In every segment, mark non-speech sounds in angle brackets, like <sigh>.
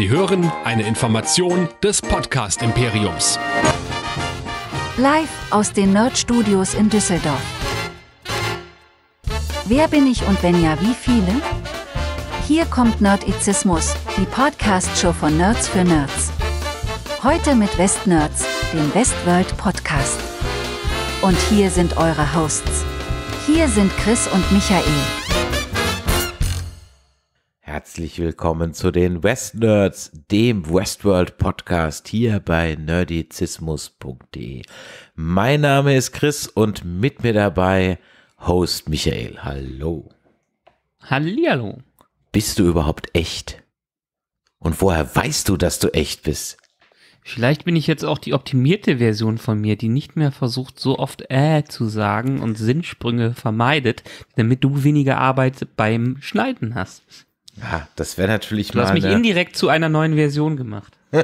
Sie hören eine Information des Podcast Imperiums. Live aus den Nerd Studios in Düsseldorf. Wer bin ich und wenn ja, wie viele? Hier kommt Nerdizismus, die Podcast-Show von Nerds für Nerds. Heute mit Westnerds, dem Westworld Podcast. Und hier sind eure Hosts. Hier sind Chris und Michael. Herzlich willkommen zu den West Nerds, dem Westworld Podcast hier bei nerdizismus.de. Mein Name ist Chris und mit mir dabei Host Michael. Hallo. Hallihallo. Bist du überhaupt echt? Und woher weißt du, dass du echt bist? Vielleicht bin ich jetzt auch die optimierte Version von mir, die nicht mehr versucht, so oft äh zu sagen und Sinnsprünge vermeidet, damit du weniger Arbeit beim Schneiden hast. Ja, ah, das wäre natürlich du mal. Du hast mich eine... indirekt zu einer neuen Version gemacht. <laughs>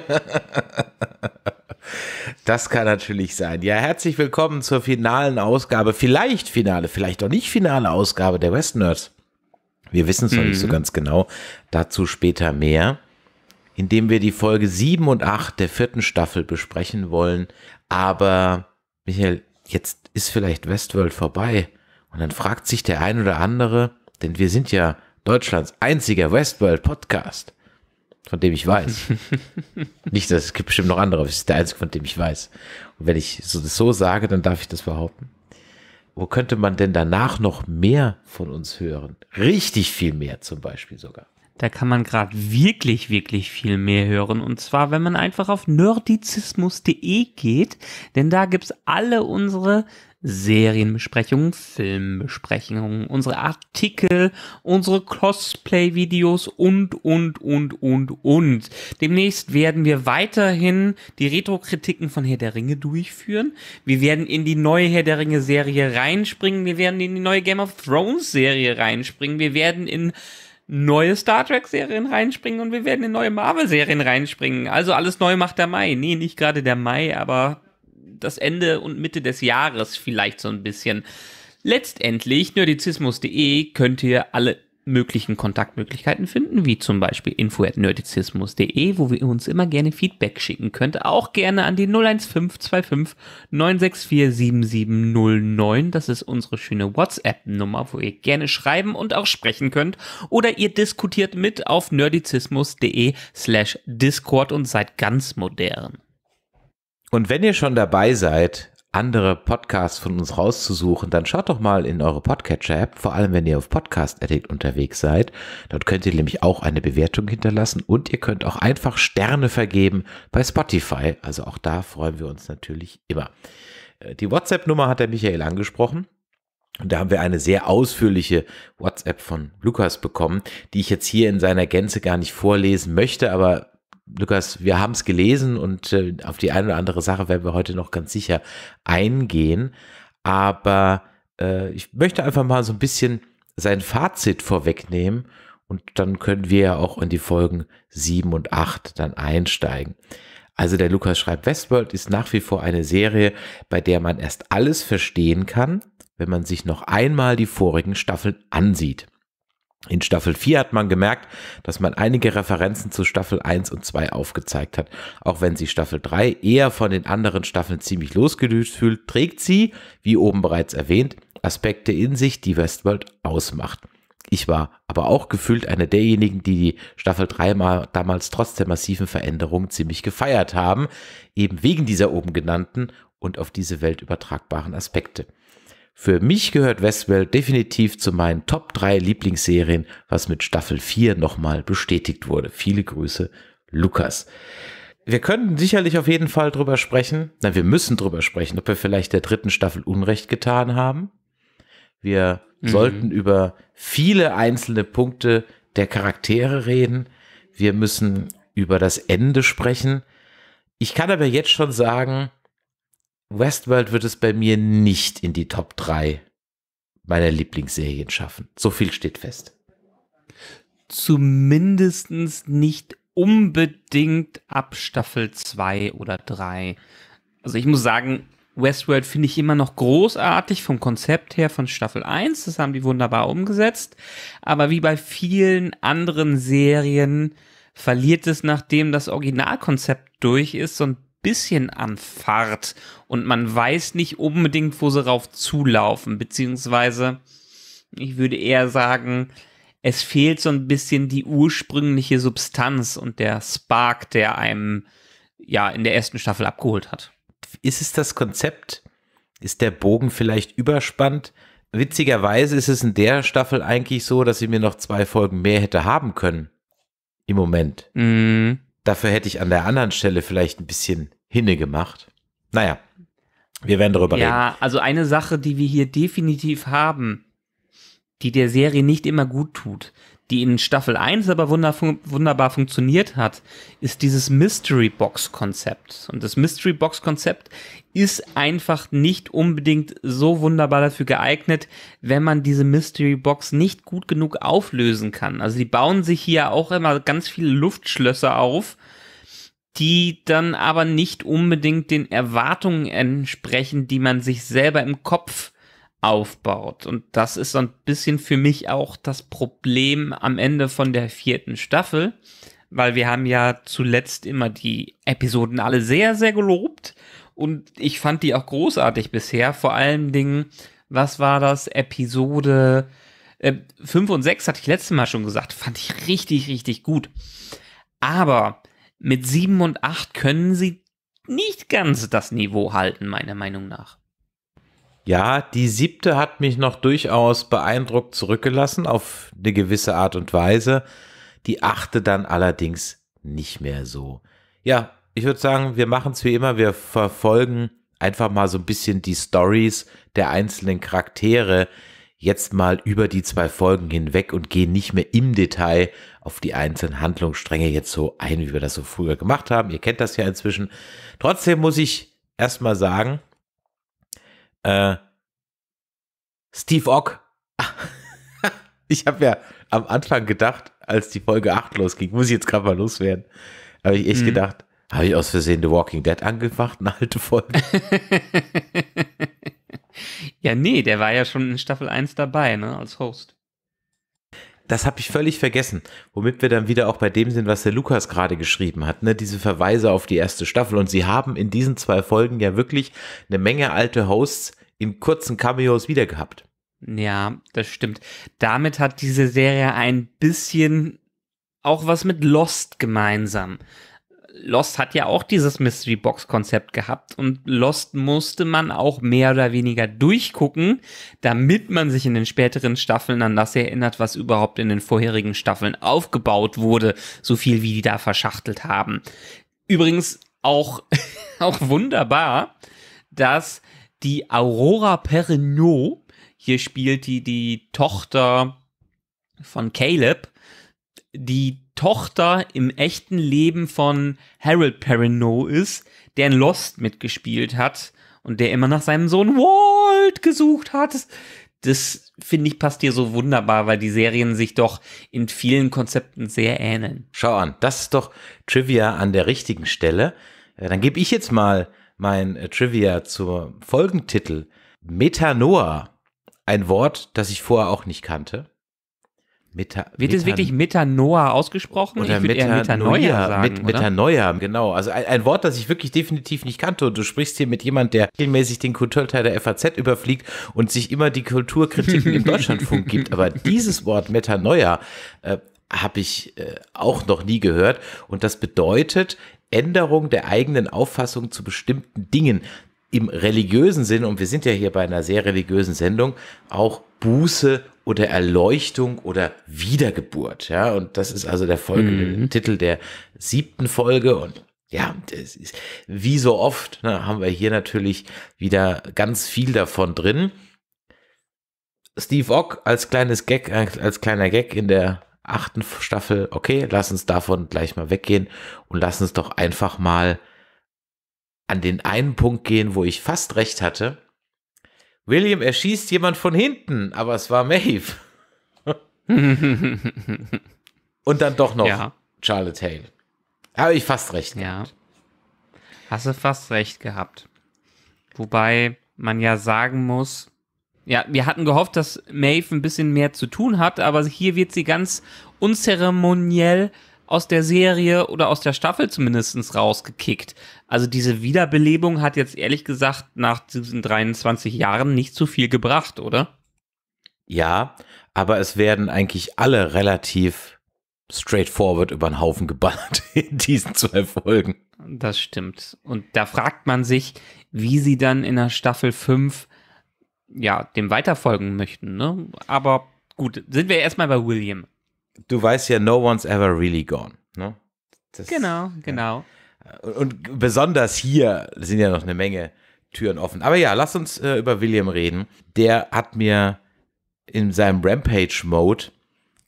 das kann natürlich sein. Ja, herzlich willkommen zur finalen Ausgabe, vielleicht finale, vielleicht auch nicht finale Ausgabe der West Nerds. Wir wissen es mhm. noch nicht so mhm. ganz genau. Dazu später mehr, indem wir die Folge 7 und 8 der vierten Staffel besprechen wollen. Aber, Michael, jetzt ist vielleicht Westworld vorbei. Und dann fragt sich der ein oder andere, denn wir sind ja Deutschlands einziger Westworld-Podcast, von dem ich weiß. <laughs> Nicht, dass es gibt bestimmt noch andere, aber es ist der einzige, von dem ich weiß. Und wenn ich so, so sage, dann darf ich das behaupten. Wo könnte man denn danach noch mehr von uns hören? Richtig viel mehr zum Beispiel sogar. Da kann man gerade wirklich, wirklich viel mehr hören. Und zwar, wenn man einfach auf nerdizismus.de geht, denn da gibt es alle unsere Serienbesprechungen, Filmbesprechungen, unsere Artikel, unsere Cosplay-Videos und, und, und, und, und. Demnächst werden wir weiterhin die Retro-Kritiken von Herr der Ringe durchführen. Wir werden in die neue Herr der Ringe-Serie reinspringen. Wir werden in die neue Game of Thrones-Serie reinspringen. Wir werden in neue Star Trek-Serien reinspringen und wir werden in neue Marvel-Serien reinspringen. Also alles neu macht der Mai. Nee, nicht gerade der Mai, aber das Ende und Mitte des Jahres vielleicht so ein bisschen. Letztendlich, nerdizismus.de könnt ihr alle möglichen Kontaktmöglichkeiten finden, wie zum Beispiel info.nerdizismus.de, wo wir uns immer gerne Feedback schicken könnt. Auch gerne an die 01525 964 7709. Das ist unsere schöne WhatsApp-Nummer, wo ihr gerne schreiben und auch sprechen könnt. Oder ihr diskutiert mit auf nerdizismus.de slash Discord und seid ganz modern. Und wenn ihr schon dabei seid, andere Podcasts von uns rauszusuchen, dann schaut doch mal in eure Podcatcher-App, vor allem wenn ihr auf Podcast Addict unterwegs seid. Dort könnt ihr nämlich auch eine Bewertung hinterlassen und ihr könnt auch einfach Sterne vergeben bei Spotify. Also auch da freuen wir uns natürlich immer. Äh, die WhatsApp-Nummer hat der Michael angesprochen. Und da haben wir eine sehr ausführliche WhatsApp von Lukas bekommen, die ich jetzt hier in seiner Gänze gar nicht vorlesen möchte, aber Lukas, wir haben es gelesen und äh, auf die eine oder andere Sache werden wir heute noch ganz sicher eingehen. Aber äh, ich möchte einfach mal so ein bisschen sein Fazit vorwegnehmen und dann können wir ja auch in die Folgen 7 und 8 dann einsteigen. Also der Lukas schreibt, Westworld ist nach wie vor eine Serie, bei der man erst alles verstehen kann, wenn man sich noch einmal die vorigen Staffeln ansieht. In Staffel 4 hat man gemerkt, dass man einige Referenzen zu Staffel 1 und 2 aufgezeigt hat. Auch wenn sich Staffel 3 eher von den anderen Staffeln ziemlich losgelöst fühlt, trägt sie, wie oben bereits erwähnt, Aspekte in sich, die Westworld ausmacht. Ich war aber auch gefühlt einer derjenigen, die die Staffel 3 mal damals trotz der massiven Veränderungen ziemlich gefeiert haben, eben wegen dieser oben genannten und auf diese Welt übertragbaren Aspekte. Für mich gehört Westworld definitiv zu meinen Top 3 Lieblingsserien, was mit Staffel 4 nochmal bestätigt wurde. Viele Grüße, Lukas. Wir könnten sicherlich auf jeden Fall drüber sprechen. Nein, wir müssen drüber sprechen, ob wir vielleicht der dritten Staffel Unrecht getan haben. Wir mhm. sollten über viele einzelne Punkte der Charaktere reden. Wir müssen über das Ende sprechen. Ich kann aber jetzt schon sagen, Westworld wird es bei mir nicht in die Top 3 meiner Lieblingsserien schaffen. So viel steht fest. Zumindest nicht unbedingt ab Staffel 2 oder 3. Also ich muss sagen, Westworld finde ich immer noch großartig vom Konzept her von Staffel 1. Das haben die wunderbar umgesetzt. Aber wie bei vielen anderen Serien verliert es, nachdem das Originalkonzept durch ist, so ein bisschen an Fahrt und man weiß nicht unbedingt, wo sie rauf zulaufen, beziehungsweise ich würde eher sagen, es fehlt so ein bisschen die ursprüngliche Substanz und der Spark, der einem ja in der ersten Staffel abgeholt hat. Ist es das Konzept? Ist der Bogen vielleicht überspannt? Witzigerweise ist es in der Staffel eigentlich so, dass sie mir noch zwei Folgen mehr hätte haben können. Im Moment. Mm. Dafür hätte ich an der anderen Stelle vielleicht ein bisschen Hinne gemacht. Naja, wir werden darüber ja, reden. Ja, also eine Sache, die wir hier definitiv haben, die der Serie nicht immer gut tut, die in Staffel 1 aber wunderbar funktioniert hat, ist dieses Mystery Box Konzept. Und das Mystery Box Konzept ist einfach nicht unbedingt so wunderbar dafür geeignet, wenn man diese Mystery Box nicht gut genug auflösen kann. Also die bauen sich hier auch immer ganz viele Luftschlösser auf, die dann aber nicht unbedingt den Erwartungen entsprechen, die man sich selber im Kopf aufbaut. Und das ist so ein bisschen für mich auch das Problem am Ende von der vierten Staffel, weil wir haben ja zuletzt immer die Episoden alle sehr, sehr gelobt und ich fand die auch großartig bisher. Vor allen Dingen, was war das? Episode 5 äh, und 6 hatte ich letztes Mal schon gesagt, fand ich richtig, richtig gut. Aber mit 7 und 8 können sie nicht ganz das Niveau halten, meiner Meinung nach. Ja, die siebte hat mich noch durchaus beeindruckt zurückgelassen, auf eine gewisse Art und Weise. Die achte dann allerdings nicht mehr so. Ja, ich würde sagen, wir machen es wie immer. Wir verfolgen einfach mal so ein bisschen die Stories der einzelnen Charaktere, jetzt mal über die zwei Folgen hinweg und gehen nicht mehr im Detail auf die einzelnen Handlungsstränge jetzt so ein, wie wir das so früher gemacht haben. Ihr kennt das ja inzwischen. Trotzdem muss ich erstmal sagen, äh, Steve Ock. <laughs> ich habe ja am Anfang gedacht, als die Folge 8 losging, muss ich jetzt gerade mal loswerden, habe ich echt mhm. gedacht, habe ich aus Versehen The Walking Dead angefacht, eine alte Folge. <laughs> Ja, nee, der war ja schon in Staffel 1 dabei, ne, als Host. Das habe ich völlig vergessen, womit wir dann wieder auch bei dem sind, was der Lukas gerade geschrieben hat, ne? diese Verweise auf die erste Staffel. Und sie haben in diesen zwei Folgen ja wirklich eine Menge alte Hosts in kurzen Cameos wieder gehabt. Ja, das stimmt. Damit hat diese Serie ein bisschen auch was mit Lost gemeinsam. Lost hat ja auch dieses Mystery Box Konzept gehabt und Lost musste man auch mehr oder weniger durchgucken, damit man sich in den späteren Staffeln an das erinnert, was überhaupt in den vorherigen Staffeln aufgebaut wurde, so viel wie die da verschachtelt haben. Übrigens auch, <laughs> auch wunderbar, dass die Aurora Perignot, hier spielt die die Tochter von Caleb, die Tochter im echten Leben von Harold Perrineau ist, der in Lost mitgespielt hat und der immer nach seinem Sohn Walt gesucht hat. Das, finde ich passt hier so wunderbar, weil die Serien sich doch in vielen Konzepten sehr ähneln. Schau an, das ist doch Trivia an der richtigen Stelle. Äh, dann gebe ich jetzt mal mein äh, Trivia zum Folgentitel Metanoa. Ein Wort, das ich vorher auch nicht kannte. Meta, Wird Metan es wirklich Metanoa ausgesprochen? Oder ich würde Metan eher Metanoia sagen. Met, Metanoia, genau. Also ein, ein, Wort, das ich wirklich definitiv nicht kannte. Und du sprichst hier mit jemand, der regelmäßig den Kulturteil der FAZ überfliegt und sich immer die Kulturkritiken im <laughs> Deutschlandfunk gibt. Aber dieses Wort Metanoia äh, habe ich äh, auch noch nie gehört. Und das bedeutet, Änderung der eigenen Auffassung zu bestimmten Dingen im religiösen Sinn, und wir sind ja hier bei einer sehr religiösen Sendung, auch Buße oder Erleuchtung oder Wiedergeburt. Ja, und das ist also der Folge, mhm. Titel der siebten Folge und ja, das ist, wie so oft ne, haben wir hier natürlich wieder ganz viel davon drin. Steve Ock als kleines Gag, als kleiner Gag in der achten Staffel, okay, lass uns davon gleich mal weggehen und lass uns doch einfach mal an den einen Punkt gehen, wo ich fast recht hatte. William erschießt jemand von hinten, aber es war Maeve. <laughs> Und dann doch noch ja. Charlotte Hale. Habe ich fast recht gehabt. Ja. Hast du fast recht gehabt. Wobei man ja sagen muss, ja, wir hatten gehofft, dass Maeve ein bisschen mehr zu tun hat, aber hier wird sie ganz unzeremoniell aus der Serie oder aus der Staffel zumindest rausgekickt. Also diese Wiederbelebung hat jetzt ehrlich gesagt nach diesen 23 Jahren nicht so viel gebracht, oder? Ja, aber es werden eigentlich alle relativ straightforward über den Haufen geballert <laughs> in diesen zwei Folgen. Das stimmt. Und da fragt man sich, wie sie dann in der Staffel 5 ja, dem weiterfolgen möchten. Ne? Aber gut, sind wir erstmal bei William du weißt ja, no one's ever really gone. Ne? Das, genau, genau. Ja. Äh, und, besonders hier sind ja noch eine Menge Türen offen. Aber ja, lass uns äh, über William reden. Der hat mir in seinem Rampage-Mode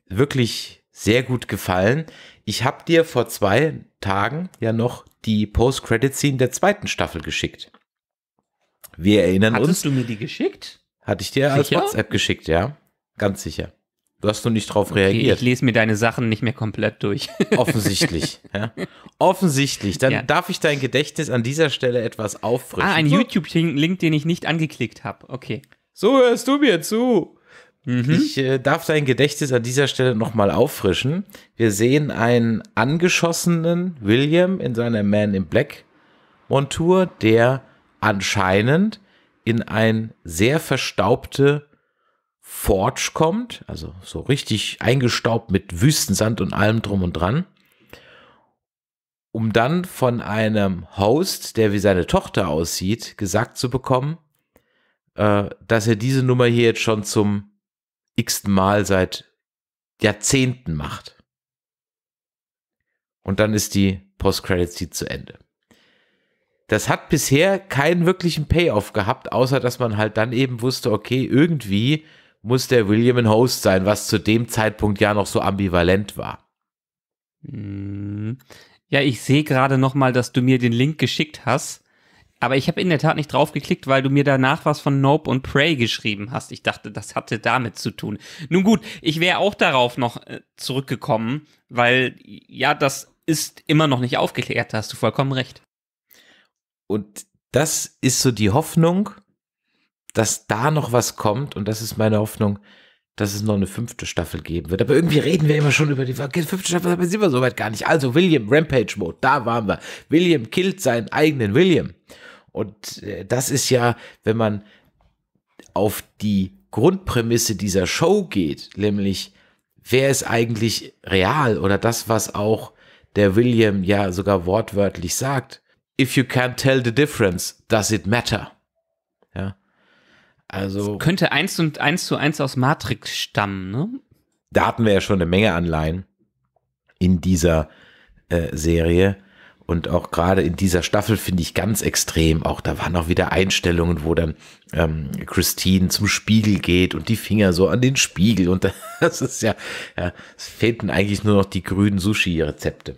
wirklich sehr gut gefallen. Ich habe dir vor zwei Tagen ja noch die Post-Credit-Scene der zweiten Staffel geschickt. Wir erinnern Hattest uns. Hattest du mir die geschickt? Hatte ich dir sicher? als WhatsApp geschickt, ja. Ganz sicher. Du hast nur nicht drauf okay, reagiert. Ich lese mir deine Sachen nicht mehr komplett durch. <laughs> Offensichtlich. Ja. Offensichtlich. Dann ja. darf ich dein Gedächtnis an dieser Stelle etwas auffrischen. Ah, ein YouTube-Link, den ich nicht angeklickt habe. Okay. So hörst du mir zu. Mhm. Ich äh, darf dein Gedächtnis an dieser Stelle nochmal auffrischen. Wir sehen einen angeschossenen William in seiner Man in Black Montur, der anscheinend in ein sehr verstaubte Forge kommt, also so richtig eingestaubt mit Wüstensand und allem drum und dran, um dann von einem Host, der wie seine Tochter aussieht, gesagt zu bekommen, äh, dass er diese Nummer hier jetzt schon zum x-ten Mal seit Jahrzehnten macht. Und dann ist die Post-Credit-Seed zu Ende. Das hat bisher keinen wirklichen Payoff gehabt, außer dass man halt dann eben wusste, okay, irgendwie muss der William ein Host sein, was zu dem Zeitpunkt ja noch so ambivalent war. Mhm. Ja, ich sehe gerade nochmal, dass du mir den Link geschickt hast. Aber ich habe in der Tat nicht drauf geklickt, weil du mir danach was von Nope und Prey geschrieben hast. Ich dachte, das hatte damit zu tun. Nun gut, ich wäre auch darauf noch äh, zurückgekommen, weil ja, das ist immer noch nicht aufgeklärt. Da hast du vollkommen recht. Und das ist so die Hoffnung, dass da noch was kommt und das ist meine Hoffnung, dass es noch eine fünfte Staffel geben wird. Aber irgendwie reden wir immer schon über die fünfte Staffel, aber sind wir soweit gar nicht. Also William Rampage Mode, da waren wir. William killt seinen eigenen William. Und äh, das ist ja, wenn man auf die Grundprämisse dieser Show geht, nämlich wer ist eigentlich real oder das, was auch der William ja sogar wortwörtlich sagt. If you can't tell the difference, does it matter? Ja. Also das könnte eins und eins zu eins aus Matrix stammen, ne? Da hatten wir ja schon eine Menge Anleihen in dieser äh, Serie. Und auch gerade in dieser Staffel finde ich ganz extrem. Auch da waren auch wieder Einstellungen, wo dann ähm, Christine zum Spiegel geht und die Finger so an den Spiegel. Und <laughs> das ist ja, ja es fehlten eigentlich nur noch die grünen Sushi-Rezepte.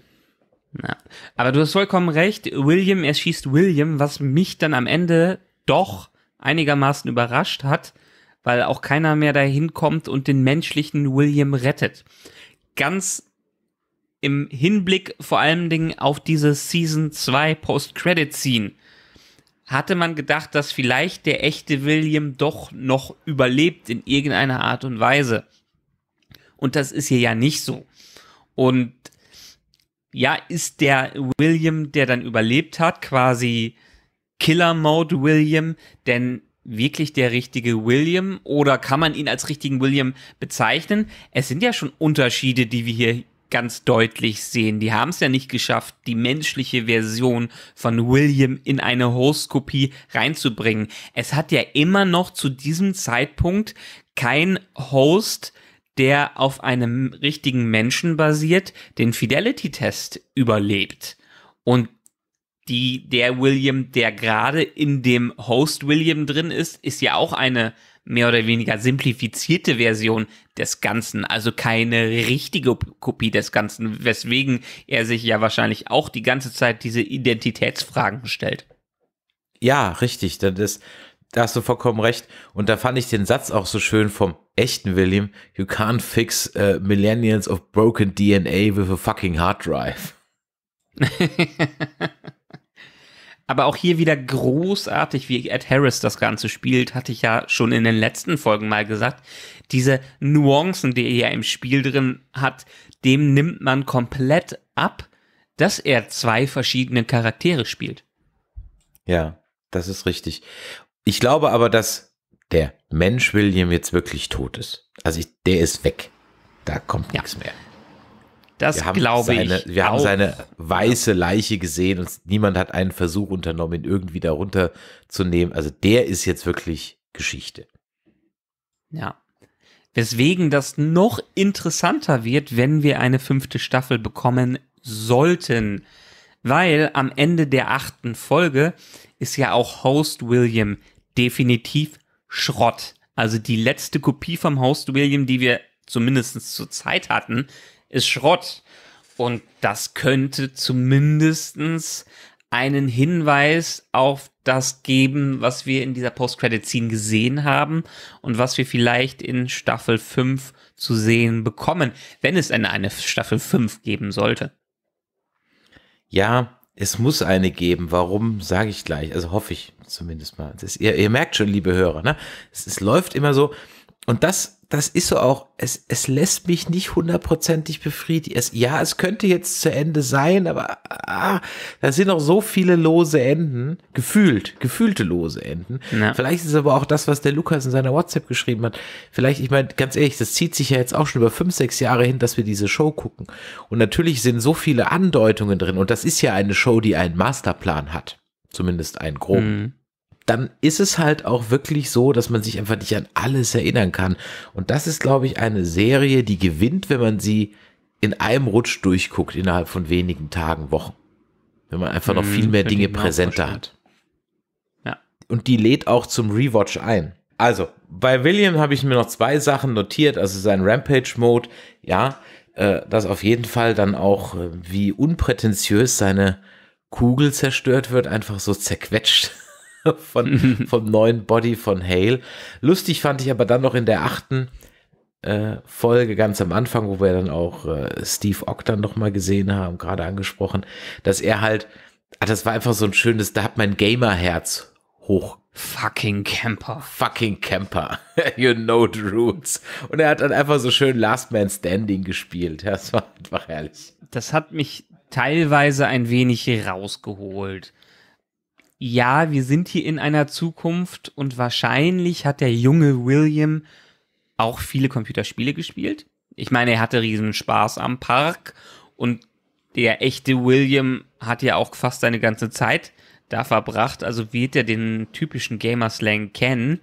Ja. Aber du hast vollkommen recht, William, erschießt William, was mich dann am Ende doch einigermaßen überrascht hat, weil auch keiner mehr dahin kommt und den menschlichen William rettet. Ganz im Hinblick vor allen Dingen auf diese Season 2 Post-Credit-Scene hatte man gedacht, dass vielleicht der echte William doch noch überlebt in irgendeiner Art und Weise. Und das ist hier ja nicht so. Und ja, ist der William, der dann überlebt hat, quasi Killer-Mode William denn wirklich der richtige William oder kann man ihn als richtigen William bezeichnen? Es sind ja schon Unterschiede, die wir hier ganz deutlich sehen. Die haben es ja nicht geschafft, die menschliche Version von William in eine host reinzubringen. Es hat ja immer noch zu diesem Zeitpunkt kein Host, der auf einem richtigen Menschen basiert, den Fidelity-Test überlebt. Und die, der William, der gerade in dem Host William drin ist, ist ja auch eine mehr oder weniger simplifizierte Version des Ganzen, also keine richtige Kopie des Ganzen, weswegen er sich ja wahrscheinlich auch die ganze Zeit diese Identitätsfragen stellt. Ja, richtig, das ist, da hast du vollkommen recht. Und da fand ich den Satz auch so schön vom echten William, you can't fix uh, millennials of broken DNA with a fucking hard drive. <laughs> Aber auch hier wieder großartig, wie Ed Harris das Ganze spielt, hatte ich ja schon in den letzten Folgen mal gesagt. Diese Nuancen, die er ja im Spiel drin hat, dem nimmt man komplett ab, dass er zwei verschiedene Charaktere spielt. Ja, das ist richtig. Ich glaube aber, dass der Mensch William jetzt wirklich tot ist. Also ich, der ist weg. Da kommt ja. nichts mehr. Das glaube ich. Wir haben seine weiße Leiche gesehen und niemand hat einen Versuch unternommen, ihn irgendwie darunter zu nehmen. Also der ist jetzt wirklich Geschichte. Ja. Weswegen das noch interessanter wird, wenn wir eine fünfte Staffel bekommen sollten. Weil am Ende der achten Folge ist ja auch Host William definitiv Schrott. Also die letzte Kopie vom Host William, die wir zumindest zur Zeit hatten, ist Schrott. Und das könnte zumindest einen Hinweis auf das geben, was wir in dieser Post-Credit-Scene gesehen haben und was wir vielleicht in Staffel 5 zu sehen bekommen, wenn es eine, eine Staffel 5 geben sollte. Ja, es muss eine geben. Warum, sage ich gleich. Also hoffe ich zumindest mal. Ist, ihr, ihr, merkt schon, liebe Hörer, ne? es, es läuft immer so, und das, das ist so auch, es, es lässt mich nicht hundertprozentig befriedigt. Es, ja, es könnte jetzt zu Ende sein, aber ah, da sind noch so viele lose Enden, gefühlt, gefühlte lose Enden. Ja. Vielleicht ist es aber auch das, was der Lukas in seiner WhatsApp geschrieben hat. Vielleicht, ich meine, ganz ehrlich, das zieht sich ja jetzt auch schon über fünf, sechs Jahre hin, dass wir diese Show gucken. Und natürlich sind so viele Andeutungen drin. Und das ist ja eine Show, die einen Masterplan hat. Zumindest einen groben. Mhm dann ist es halt auch wirklich so, dass man sich einfach nicht an alles erinnern kann. Und das ist, glaube ich, eine Serie, die gewinnt, wenn man sie in einem Rutsch durchguckt, innerhalb von wenigen Tagen, Wochen. Wenn man einfach noch mhm, viel mehr Dinge präsenter hat. Ja. Und die lädt auch zum Rewatch ein. Also, bei William habe ich mir noch zwei Sachen notiert, also sein Rampage-Mode, ja, äh, dass auf jeden Fall dann auch, äh, wie unprätentiös seine Kugel zerstört wird, einfach so zerquetscht. <laughs> <laughs> von, mhm. vom neuen Body von Hale. Lustig fand ich aber dann noch in der achten äh, Folge ganz am Anfang, wo wir dann auch äh, Steve Ogden nochmal gesehen haben, gerade angesprochen, dass er halt, ah, das war einfach so ein schönes, da hat mein Gamer-Herz hoch Fucking Camper. Fucking Camper. <laughs> you know the roots. Und er hat dann einfach so schön Last Man Standing gespielt. Das war einfach herrlich. Das hat mich teilweise ein wenig rausgeholt ja, wir sind hier in einer Zukunft und wahrscheinlich hat der junge William auch viele Computerspiele gespielt. Ich meine, er hatte riesen Spaß am Park und der echte William hat ja auch fast seine ganze Zeit da verbracht, also wird er den typischen Gamerslang kennen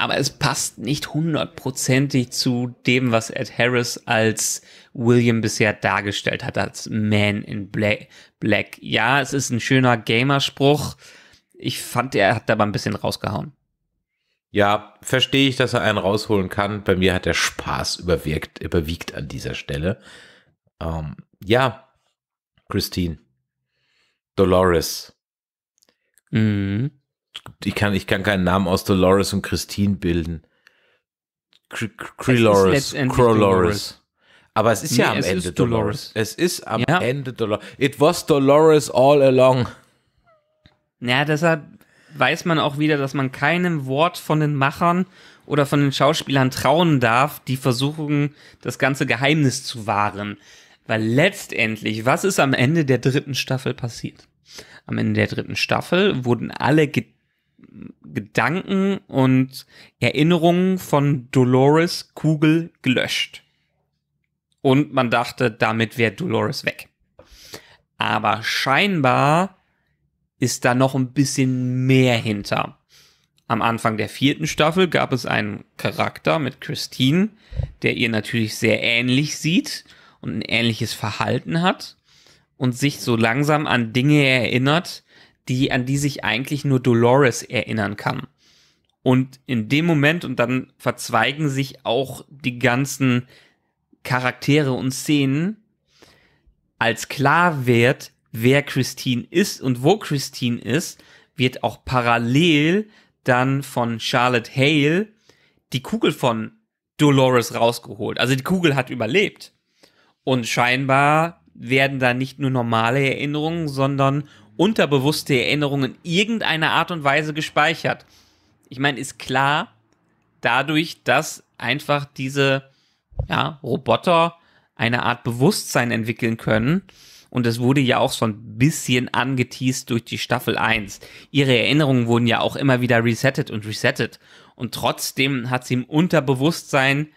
aber es passt nicht hundertprozentig zu dem, was Ed Harris als William bisher dargestellt hat, als Man in Black. Ja, es ist ein schöner Gamerspruch. Ich fand, er hat da aber ein bisschen rausgehauen. Ja, verstehe ich, dass er einen rausholen kann. Bei mir hat der Spaß überwirkt, überwiegt an dieser Stelle. Ähm, ja, Christine. Dolores. Mhm ich kann, ich kann keinen Namen aus Dolores und Christine bilden. Crelores, Crolores. Aber es ist nee, ja am Ende Dolores. Dolores. Es ist am ja. Ende Dolores. It was Dolores all along. Ja, deshalb weiß man auch wieder, dass man keinem Wort von den Machern oder von den Schauspielern trauen darf, die versuchen, das ganze Geheimnis zu wahren. Weil letztendlich, was ist am Ende der dritten Staffel passiert? Am Ende der dritten Staffel wurden alle getötet Gedanken und Erinnerungen von Dolores Kugel gelöscht. Und man dachte, damit wäre Dolores weg. Aber scheinbar ist da noch ein bisschen mehr hinter. Am Anfang der vierten Staffel gab es einen Charakter mit Christine, der ihr natürlich sehr ähnlich sieht und ein ähnliches Verhalten hat und sich so langsam an Dinge erinnert, die, an die sich eigentlich nur Dolores erinnern kann. Und in dem Moment, und dann verzweigen sich auch die ganzen Charaktere und Szenen, als klar wird, wer Christine ist und wo Christine ist, wird auch parallel dann von Charlotte Hale die Kugel von Dolores rausgeholt. Also die Kugel hat überlebt. Und scheinbar werden da nicht nur normale Erinnerungen, sondern unterbewusste Erinnerungen irgendeiner Art und Weise gespeichert. Ich meine, ist klar, dadurch, dass einfach diese ja, Roboter eine Art Bewusstsein entwickeln können. Und das wurde ja auch so ein bisschen angeteased durch die Staffel 1. Ihre Erinnerungen wurden ja auch immer wieder resettet und resettet. Und trotzdem hat sie im Unterbewusstsein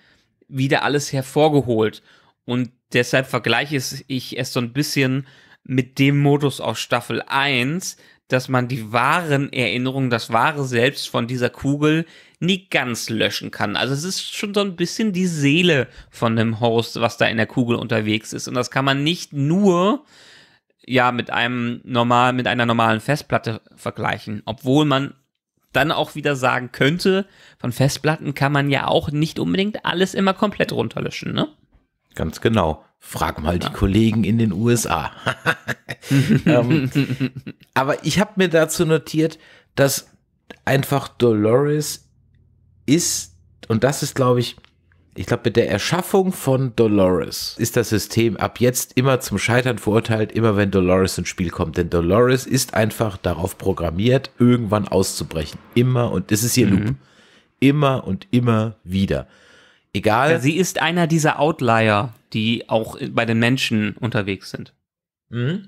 wieder alles hervorgeholt. Und deshalb vergleiche ich es so ein bisschen mit dem Modus aus Staffel 1, dass man die wahren Erinnerungen, das wahre Selbst von dieser Kugel nie ganz löschen kann. Also es ist schon so ein bisschen die Seele von dem Host, was da in der Kugel unterwegs ist. Und das kann man nicht nur ja mit einem normal, mit einer normalen Festplatte vergleichen, obwohl man dann auch wieder sagen könnte, von Festplatten kann man ja auch nicht unbedingt alles immer komplett runterlöschen, ne? Ganz genau. Frag mal ja. die Kollegen in den USA. <laughs> ähm, aber ich habe mir dazu notiert, dass einfach Dolores ist, und das ist, glaube ich, ich glaube, mit der Erschaffung von Dolores ist das System ab jetzt immer zum Scheitern verurteilt, immer wenn Dolores ins Spiel kommt. Denn Dolores ist einfach darauf programmiert, irgendwann auszubrechen. Immer und es ist ihr mhm. Loop. Immer und immer wieder. Egal. Ja, sie ist einer dieser Outlier, die auch bei den Menschen unterwegs sind. Mhm.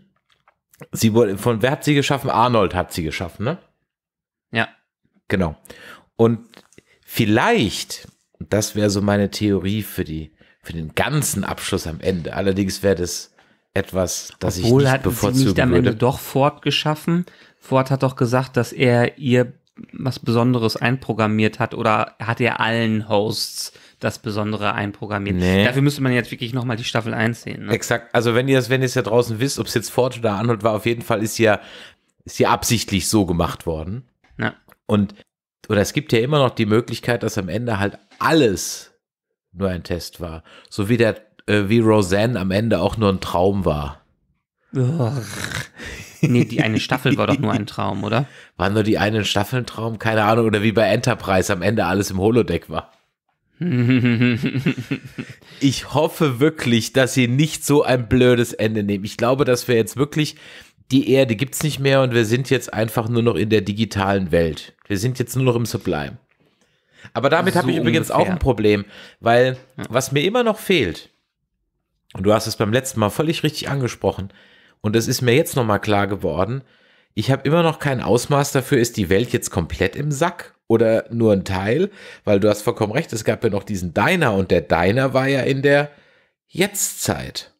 Sie wurde, von wer hat sie geschaffen? Arnold hat sie geschaffen, ne? Ja. Genau. Und vielleicht, das wäre so meine Theorie für die, für den ganzen Abschluss am Ende. Allerdings wäre das etwas, das Obwohl ich nicht bevorzugen sie nicht am Ende doch Ford geschaffen. Ford hat doch gesagt, dass er ihr was Besonderes einprogrammiert hat oder hat er allen Hosts das Besondere einprogrammiert. Nee. Dafür müsste man jetzt wirklich nochmal die Staffel 1 sehen. Ne? Exakt. Also wenn ihr das, wenn es ja draußen wisst, ob es jetzt Ford oder Arnold war, auf jeden Fall ist ja, ist ja absichtlich so gemacht worden. Ja. Und oder es gibt ja immer noch die Möglichkeit, dass am Ende halt alles nur ein Test war. So wie der, äh, wie Roseanne am Ende auch nur ein Traum war. Nee, die eine Staffel war doch nur ein Traum, oder? <laughs> War nur die eine Staffel ein Traum? Keine Ahnung. Oder wie bei Enterprise am Ende alles im Holodeck war. <laughs> ich hoffe wirklich, dass sie nicht so ein blödes Ende nehmen. Ich glaube, dass wir jetzt wirklich die Erde gibt es nicht mehr und wir sind jetzt einfach nur noch in der digitalen Welt. Wir sind jetzt nur noch im Sublime. Aber damit so habe ich übrigens ungefähr. auch ein Problem, weil was mir immer noch fehlt, und du hast es beim letzten Mal völlig richtig angesprochen, und das ist mir jetzt nochmal klar geworden, ich habe immer noch kein Ausmaß dafür, ist die Welt jetzt komplett im Sack oder nur ein Teil, weil du hast vollkommen recht, es gab ja noch diesen Diner und der Diner war ja in der Jetztzeit.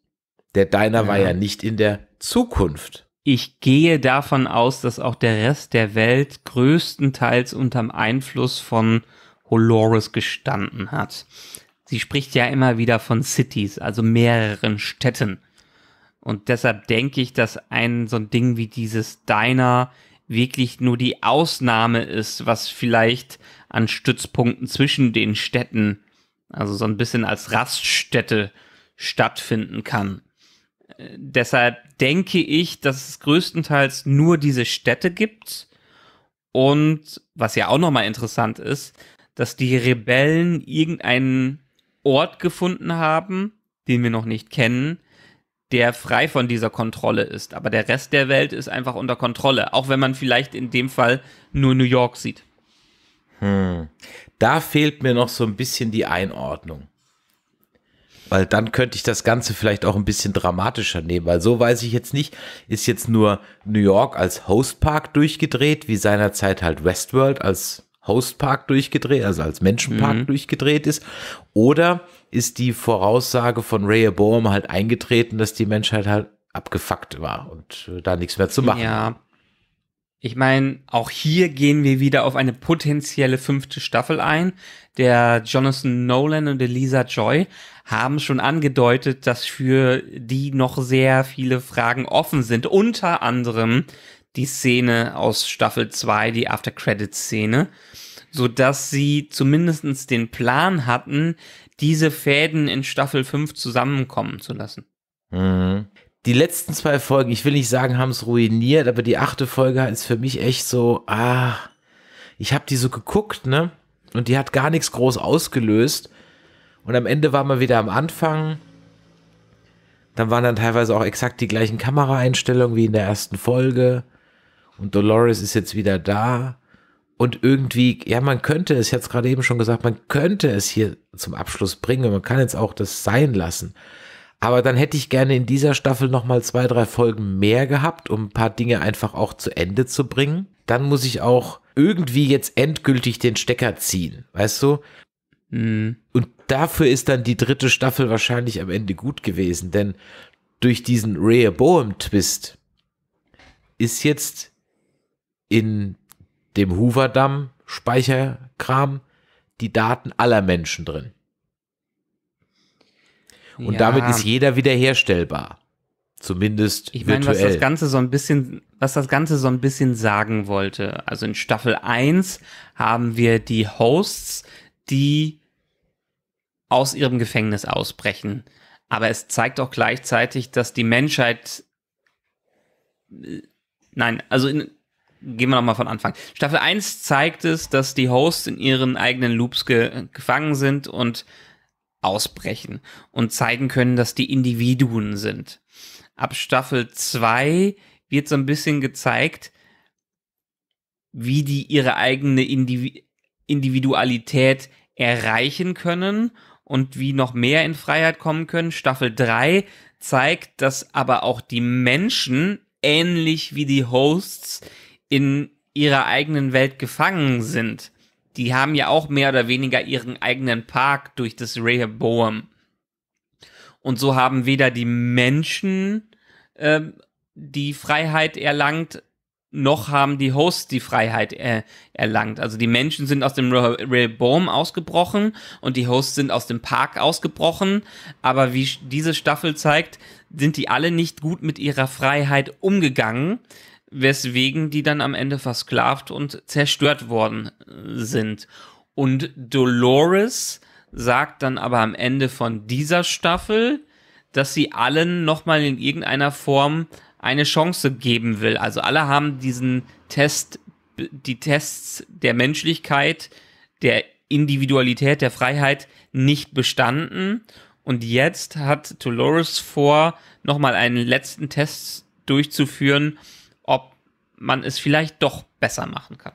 Der Diner ja. war ja nicht in der Zukunft. Ich gehe davon aus, dass auch der Rest der Welt größtenteils unterm Einfluss von Holores gestanden hat. Sie spricht ja immer wieder von Cities, also mehreren Städten. Und deshalb denke ich, dass ein so ein Ding wie dieses Diner wirklich nur die Ausnahme ist, was vielleicht an Stützpunkten zwischen den Städten, also so ein bisschen als Raststätte stattfinden kann. Äh, deshalb denke ich, dass es größtenteils nur diese Städte gibt und was ja auch nochmal interessant ist, dass die Rebellen irgendeinen Ort gefunden haben, den wir noch nicht kennen, der frei von dieser Kontrolle ist. Aber der Rest der Welt ist einfach unter Kontrolle, auch wenn man vielleicht in dem Fall nur New York sieht. Hm. Da fehlt mir noch so ein bisschen die Einordnung. Weil dann könnte ich das Ganze vielleicht auch ein bisschen dramatischer nehmen, weil so weiß ich jetzt nicht, ist jetzt nur New York als Hostpark durchgedreht, wie seinerzeit halt Westworld als Hostpark durchgedreht, also als Menschenpark mhm. durchgedreht ist, oder ist die Voraussage von Ray Rehoboam halt eingetreten, dass die Menschheit halt abgefuckt war und äh, da nichts mehr zu machen. Ja. Ich meine, auch hier gehen wir wieder auf eine potenzielle fünfte Staffel ein. Der Jonathan Nolan und Elisa Joy haben schon angedeutet, dass für die noch sehr viele Fragen offen sind. Unter anderem die Szene aus Staffel 2, die After-Credit-Szene, sodass sie zumindest den Plan hatten, diese Fäden in Staffel 5 zusammenkommen zu lassen. Mhm. Die letzten zwei Folgen, ich will nicht sagen, haben es ruiniert, aber die achte Folge ist für mich echt so, ah, ich habe die so geguckt, ne? Und die hat gar nichts groß ausgelöst. Und am Ende waren wir wieder am Anfang. Dann waren dann teilweise auch exakt die gleichen Kameraeinstellungen wie in der ersten Folge. Und Dolores ist jetzt wieder da. Und irgendwie, ja, man könnte es, ich hatte es gerade eben schon gesagt, man könnte es hier zum Abschluss bringen. Man kann jetzt auch das sein lassen. Aber dann hätte ich gerne in dieser Staffel nochmal zwei, drei Folgen mehr gehabt, um ein paar Dinge einfach auch zu Ende zu bringen. Dann muss ich auch irgendwie jetzt endgültig den Stecker ziehen, weißt du? Mhm. Und dafür ist dann die dritte Staffel wahrscheinlich am Ende gut gewesen, denn durch diesen Rehoboam-Twist ist jetzt in dem Hoover-Damm, Speicherkram, die Daten aller Menschen drin. Und ja. damit ist jeder wiederherstellbar. Zumindest ich mein, virtuell. was das Ganze so ein bisschen, was das Ganze so ein bisschen sagen wollte. Also in Staffel 1 haben wir die Hosts, die aus ihrem Gefängnis ausbrechen. Aber es zeigt auch gleichzeitig, dass die Menschheit äh, nein, also in, gehen wir nochmal von Anfang. Staffel 1 zeigt es, dass die Hosts in ihren eigenen Loops ge gefangen sind und ausbrechen und zeigen können, dass die Individuen sind. Ab Staffel 2 wird so ein bisschen gezeigt, wie die ihre eigene Indivi Individualität erreichen können und wie noch mehr in Freiheit kommen können. Staffel 3 zeigt, dass aber auch die Menschen, ähnlich wie die Hosts, in ihrer eigenen Welt gefangen sind. Die haben ja auch mehr oder weniger ihren eigenen Park durch das Rehoboam. Und so haben weder die Menschen äh, die Freiheit erlangt, noch haben die Hosts die Freiheit äh, erlangt. Also die Menschen sind aus dem Rehoboam ausgebrochen und die Hosts sind aus dem Park ausgebrochen. Aber wie diese Staffel zeigt, sind die alle nicht gut mit ihrer Freiheit umgegangen weswegen die dann am Ende versklavt und zerstört worden äh, sind. Und Dolores sagt dann aber am Ende von dieser Staffel, dass sie allen nochmal in irgendeiner Form eine Chance geben will. Also alle haben diesen Test, die Tests der Menschlichkeit, der Individualität, der Freiheit nicht bestanden. Und jetzt hat Dolores vor, nochmal einen letzten Test durchzuführen, ob man es vielleicht doch besser machen kann.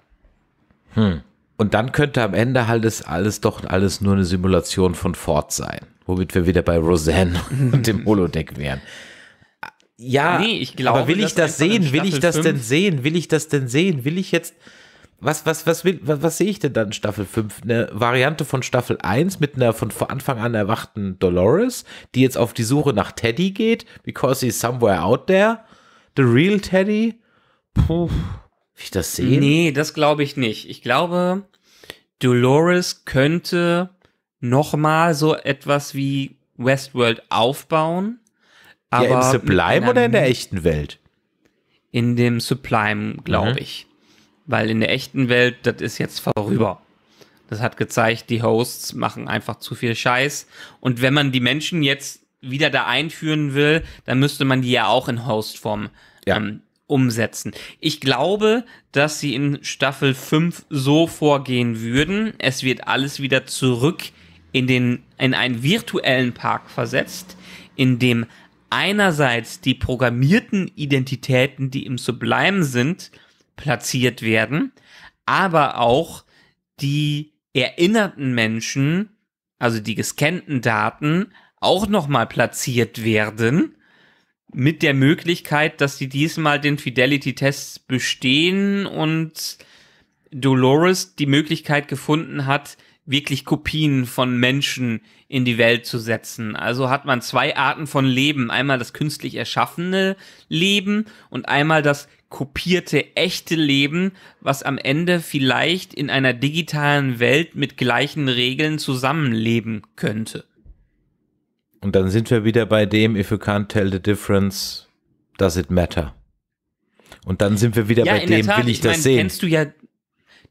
Hm. Und dann könnte am Ende halt es alles doch alles nur eine Simulation von Ford sein, womit wir wieder bei Roseanne <laughs> und dem Holodeck wären. Ja, nee, ich glaube, aber will ich das sehen? Will ich das 5? denn sehen? Will ich das denn sehen? Will ich jetzt was was was will was, was sehe ich denn dann Staffel 5? Eine Variante von Staffel 1 mit einer von Anfang an erwachten Dolores, die jetzt auf die Suche nach Teddy geht, because he's somewhere out there The Real Teddy? Puh, wie ich das sehe? Nee, das glaube ich nicht. Ich glaube, Dolores könnte noch mal so etwas wie Westworld aufbauen. Aber ja, im Sublime oder in der echten Welt? In dem Sublime, glaube mhm. ich. Weil in der echten Welt, das ist jetzt vorüber. Das hat gezeigt, die Hosts machen einfach zu viel Scheiß. Und wenn man die Menschen jetzt wieder da einführen will, dann müsste man die ja auch in Hostform ja. ähm, umsetzen. Ich glaube, dass sie in Staffel 5 so vorgehen würden. Es wird alles wieder zurück in, den, in einen virtuellen Park versetzt, in dem einerseits die programmierten Identitäten, die im Sublime sind, platziert werden, aber auch die erinnerten Menschen, also die gescannten Daten, auch nochmal platziert werden. Mit der Möglichkeit, dass sie diesmal den Fidelity-Test bestehen und Dolores die Möglichkeit gefunden hat, wirklich Kopien von Menschen in die Welt zu setzen. Also hat man zwei Arten von Leben. Einmal das künstlich erschaffene Leben und einmal das kopierte echte Leben, was am Ende vielleicht in einer digitalen Welt mit gleichen Regeln zusammenleben könnte. Und dann sind wir wieder bei dem, if you can't tell the difference, does it matter? Und dann sind wir wieder ja, bei dem, Tat, will ich, ich das mein, sehen. Kennst du ja,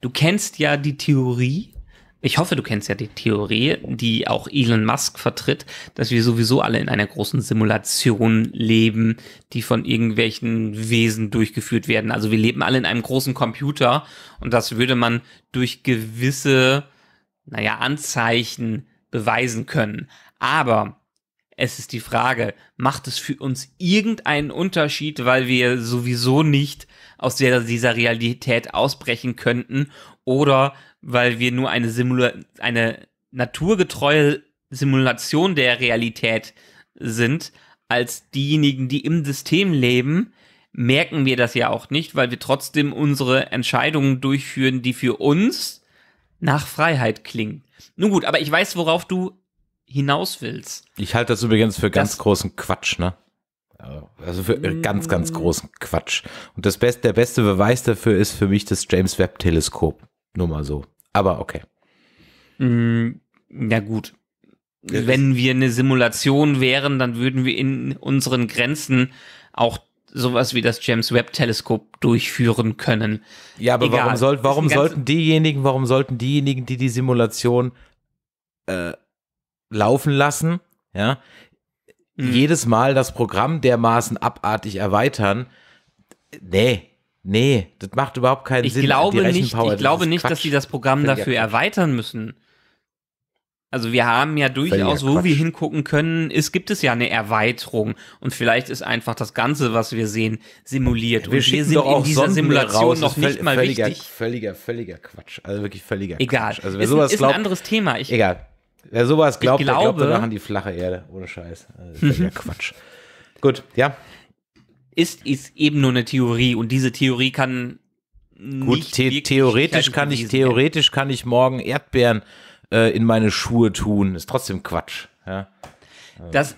du kennst ja die Theorie, ich hoffe, du kennst ja die Theorie, die auch Elon Musk vertritt, dass wir sowieso alle in einer großen Simulation leben, die von irgendwelchen Wesen durchgeführt werden. Also wir leben alle in einem großen Computer und das würde man durch gewisse, naja, Anzeichen beweisen können. Aber es ist die Frage, macht es für uns irgendeinen Unterschied, weil wir sowieso nicht aus dieser Realität ausbrechen könnten oder weil wir nur eine, Simula eine naturgetreue Simulation der Realität sind, als diejenigen, die im System leben, merken wir das ja auch nicht, weil wir trotzdem unsere Entscheidungen durchführen, die für uns nach Freiheit klingen. Nun gut, aber ich weiß, worauf du hinaus willst. Ich halte das übrigens für ganz das, großen Quatsch, ne? Also für mm. ganz, ganz großen Quatsch. Und das Best, der beste Beweis dafür ist für mich das James Webb Teleskop. Nur mal so. Aber okay. Na mm, gut. Wenn wir eine Simulation wären, dann würden wir in unseren Grenzen auch sowas wie das James Webb Teleskop durchführen können. Ja, aber Egal. warum, soll, warum sollten diejenigen, warum sollten diejenigen, die die Simulation äh, laufen lassen, ja, mhm. jedes Mal das Programm dermaßen abartig erweitern, nee, nee, das macht überhaupt keinen ich Sinn. Glaube nicht, ich glaube nicht, Quatsch. dass sie das Programm Völliger dafür Quatsch. erweitern müssen. Also wir haben ja durchaus, wo wir hingucken können, es gibt es ja eine Erweiterung und vielleicht ist einfach das Ganze, was wir sehen, simuliert. Wir, und wir sind in dieser Sonden Simulation raus. noch nicht mal völliger, richtig. Völliger, völliger Quatsch. Also wirklich völliger Egal. Quatsch. Also ist, sowas ein, ist glaubt, ein anderes Thema. Ich, egal. Wer sowas glaubt, ich glaube, der glaubt danach an die flache Erde. Ohne Scheiß. Also, das ist ja <laughs> Quatsch. Gut, ja. Ist, ist eben nur eine Theorie und diese Theorie kann Gut, the theoretisch kann ich theoretisch kann ich morgen Erdbeeren äh, in meine Schuhe tun. Ist trotzdem Quatsch. Ja. Also, das,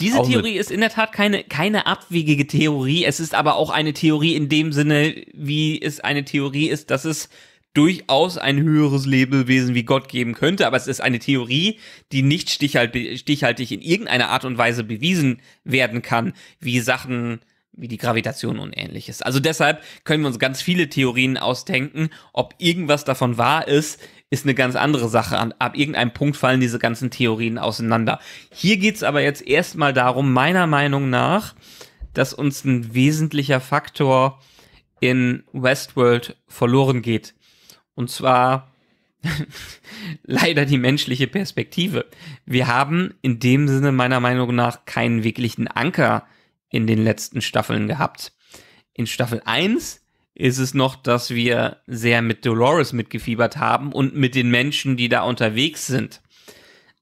diese auch Theorie ist in der Tat keine, keine abwegige Theorie. Es ist aber auch eine Theorie in dem Sinne, wie es eine Theorie ist, dass es durchaus ein höheres Lebewesen wie Gott geben könnte, aber es ist eine Theorie, die nicht stichhaltig in irgendeiner Art und Weise bewiesen werden kann, wie Sachen wie die Gravitation und ähnliches. Also deshalb können wir uns ganz viele Theorien ausdenken. Ob irgendwas davon wahr ist, ist eine ganz andere Sache. Ab irgendeinem Punkt fallen diese ganzen Theorien auseinander. Hier geht's aber jetzt erstmal darum, meiner Meinung nach, dass uns ein wesentlicher Faktor in Westworld verloren geht. Und zwar <laughs> leider die menschliche Perspektive. Wir haben in dem Sinne meiner Meinung nach keinen wirklichen Anker in den letzten Staffeln gehabt. In Staffel 1 ist es noch, dass wir sehr mit Dolores mitgefiebert haben und mit den Menschen, die da unterwegs sind.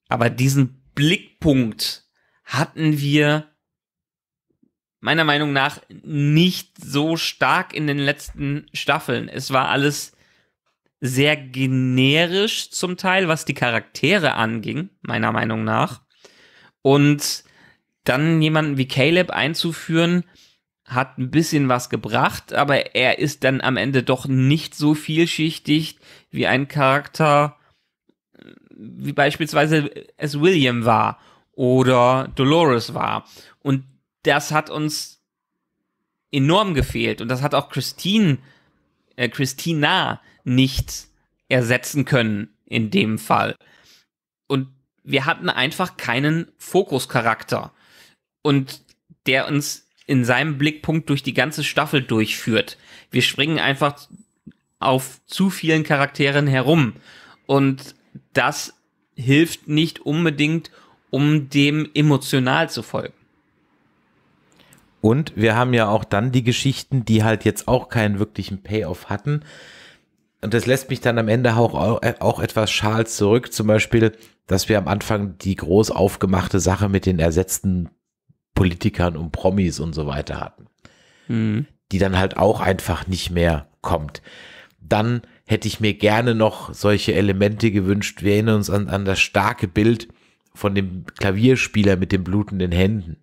Aber diesen Blickpunkt hatten wir meiner Meinung nach nicht so stark in den letzten Staffeln. Es war alles sehr generisch zum Teil, was die Charaktere anging, meiner Meinung nach. Und dann jemanden wie Caleb einzuführen, hat ein bisschen was gebracht, aber er ist dann am Ende doch nicht so vielschichtig wie ein Charakter, wie beispielsweise es William war oder Dolores war. Und das hat uns enorm gefehlt und das hat auch Christine, äh, Christina nicht ersetzen können in dem Fall. Und wir hatten einfach keinen Fokuscharakter. Und der uns in seinem Blickpunkt durch die ganze Staffel durchführt. Wir springen einfach auf zu vielen Charakteren herum. Und das hilft nicht unbedingt, um dem emotional zu folgen. Und wir haben ja auch dann die Geschichten, die halt jetzt auch keinen wirklichen Payoff hatten, und das lässt mich dann am Ende auch, äh, auch etwas schal zurück. Zum Beispiel, dass wir am Anfang die groß aufgemachte Sache mit den ersetzten Politikern und Promis und so weiter hatten. Mhm. Die dann halt auch einfach nicht mehr kommt. Dann hätte ich mir gerne noch solche Elemente gewünscht. Wir erinnern uns an, an das starke Bild von dem Klavierspieler mit den blutenden Händen.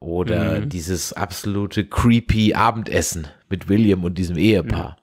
Oder mhm. dieses absolute creepy Abendessen mit William und diesem Ehepaar. Mhm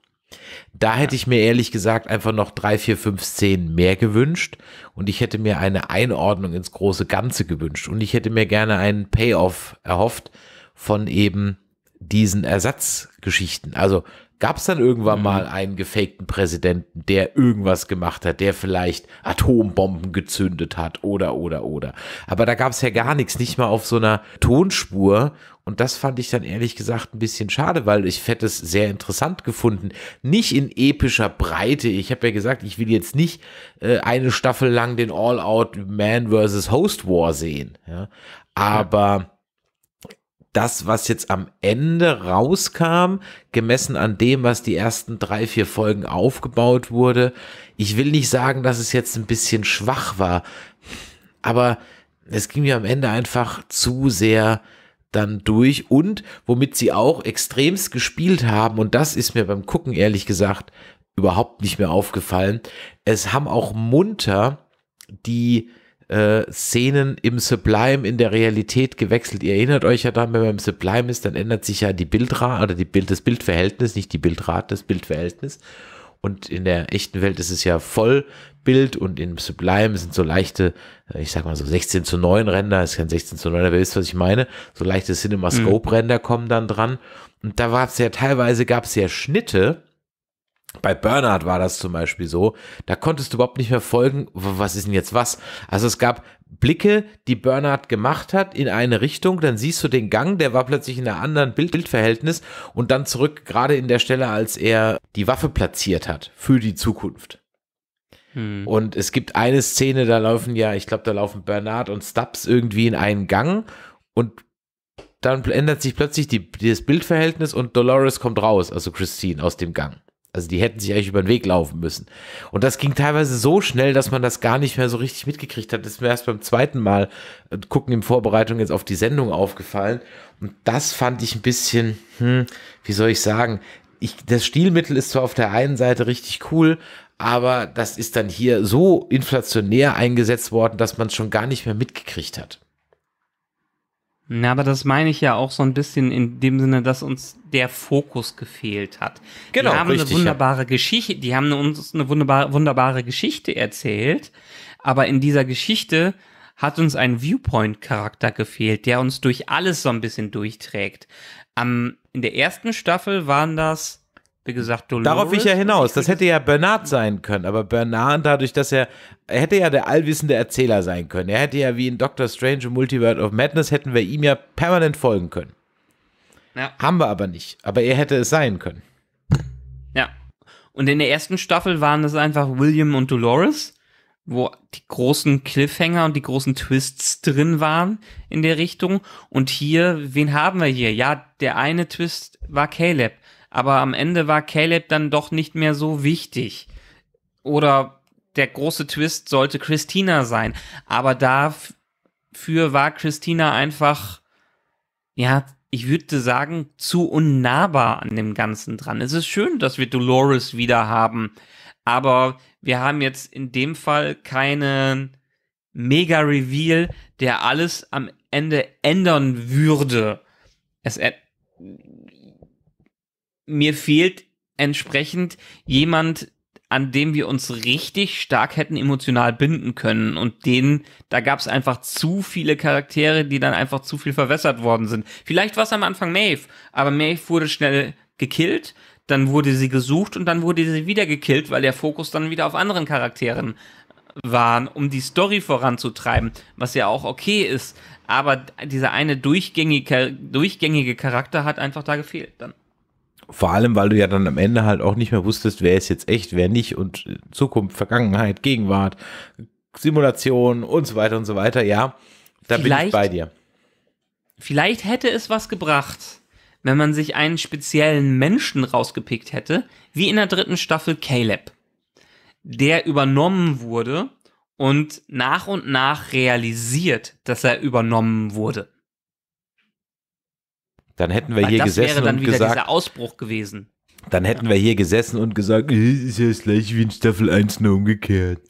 da hätte ich mir ehrlich gesagt einfach noch drei, vier, fünf Szenen mehr gewünscht und ich hätte mir eine Einordnung ins große Ganze gewünscht und ich hätte mir gerne einen Payoff erhofft von eben diesen Ersatzgeschichten. Also gab es dann irgendwann mhm. mal einen gefakten Präsidenten, der irgendwas gemacht hat, der vielleicht Atombomben gezündet hat oder oder oder. Aber da gab es ja gar nichts, nicht mal auf so einer Tonspur. Und das fand ich dann ehrlich gesagt ein bisschen schade, weil ich hätte es sehr interessant gefunden. Nicht in epischer Breite. Ich habe ja gesagt, ich will jetzt nicht äh, eine Staffel lang den All-Out Man vs. Host War sehen. Ja? Aber das, was jetzt am Ende rauskam, gemessen an dem, was die ersten drei, vier Folgen aufgebaut wurde. Ich will nicht sagen, dass es jetzt ein bisschen schwach war, aber es ging mir am Ende einfach zu sehr dann durch und womit sie auch extremst gespielt haben, und das ist mir beim Gucken ehrlich gesagt überhaupt nicht mehr aufgefallen, es haben auch munter die äh, Szenen im Sublime in der Realität gewechselt. Ihr erinnert euch ja dann, wenn man im Sublime ist, dann ändert sich ja die Bildrate oder die Bild, das Bildverhältnis, nicht die Bildrate, das Bildverhältnis. Und in der echten Welt ist es ja Vollbild und im Sublime sind so leichte, äh, ich sag mal so 16 zu 9 Ränder, ist kein 16 zu 9, aber ihr wisst, was ich meine. So leichte cinema scope ränder kommen dann dran. Und da war es ja teilweise gab es ja Schnitte, bei Burnout war das zum Beispiel so. Da konntest du überhaupt nicht mehr folgen, was ist denn jetzt was? Also es gab Blicke, die Bernhard gemacht hat in eine Richtung, dann siehst du den Gang, der war plötzlich in einem anderen Bild Bildverhältnis und dann zurück gerade in der Stelle, als er die Waffe platziert hat für die Zukunft. Hm. Und es gibt eine Szene, da laufen ja, ich glaube, da laufen Bernard und Stubbs irgendwie in einen Gang und dann ändert sich plötzlich die, das Bildverhältnis und Dolores kommt raus, also Christine aus dem Gang. Also die hätten sich eigentlich über den Weg laufen müssen. Und das ging teilweise so schnell, dass man das gar nicht mehr so richtig mitgekriegt hat. Das ist mir erst beim zweiten Mal äh, gucken in Vorbereitung jetzt auf die Sendung aufgefallen. Und das fand ich ein bisschen, hm, wie soll ich sagen, ich, das Stilmittel ist zwar auf der einen Seite richtig cool, aber das ist dann hier so inflationär eingesetzt worden, dass man es schon gar nicht mehr mitgekriegt hat. Na, aber das meine ich ja auch so ein bisschen in dem Sinne, dass uns der Fokus gefehlt hat. Genau. Die haben richtig, eine wunderbare ja. Geschichte, die haben uns eine wunderbare, wunderbare Geschichte erzählt, aber in dieser Geschichte hat uns ein Viewpoint-Charakter gefehlt, der uns durch alles so ein bisschen durchträgt. Am, in der ersten Staffel waren das hätte gesagt Dolores. Darauf will ich ja hinaus. das hätte ja Bernard sein können. Aber Bernard, dadurch, dass er, er hätte ja der allwissende Erzähler sein können. Er hätte ja wie in Doctor Strange im Multiverse of Madness, hätten wir ihm ja permanent folgen können. Ja. Haben wir aber nicht. Aber er hätte es sein können. Ja. Und in der ersten Staffel waren es einfach William und Dolores, wo die großen Cliffhanger und die großen Twists drin waren in der Richtung. Und hier, wen haben wir hier? Ja, der eine Twist war Caleb aber am Ende war Caleb dann doch nicht mehr so wichtig. Oder der große Twist sollte Christina sein, aber dafür war Christina einfach, ja, ich würde sagen, zu unnahbar an dem Ganzen dran. Es ist schön, dass wir Dolores wieder haben, aber wir haben jetzt in dem Fall keinen Mega-Reveal, der alles am Ende ändern würde. Es mir fehlt entsprechend jemand, an dem wir uns richtig stark hätten emotional binden können. Und denen, da gab es einfach zu viele Charaktere, die dann einfach zu viel verwässert worden sind. Vielleicht war es am Anfang Maeve, aber Maeve wurde schnell gekillt, dann wurde sie gesucht und dann wurde sie wieder gekillt, weil der Fokus dann wieder auf anderen Charakteren war, um die Story voranzutreiben, was ja auch okay ist. Aber dieser eine durchgängige, durchgängige Charakter hat einfach da gefehlt dann vor allem, weil du ja dann am Ende halt auch nicht mehr wusstest, wer ist jetzt echt, wer nicht und äh, Zukunft, Vergangenheit, Gegenwart, Simulation und so weiter und so weiter. Ja, da vielleicht, bin ich bei dir. Vielleicht hätte es was gebracht, wenn man sich einen speziellen Menschen rausgepickt hätte, wie in der dritten Staffel Caleb, der übernommen wurde und nach und nach realisiert, dass er übernommen wurde. Dann hätten wir Weil hier das wäre dann wieder dieser Ausbruch gewesen. Dann hätten wir hier gesessen und gesagt, äh, ist ja das gleiche wie in Staffel 1 nur umgekehrt.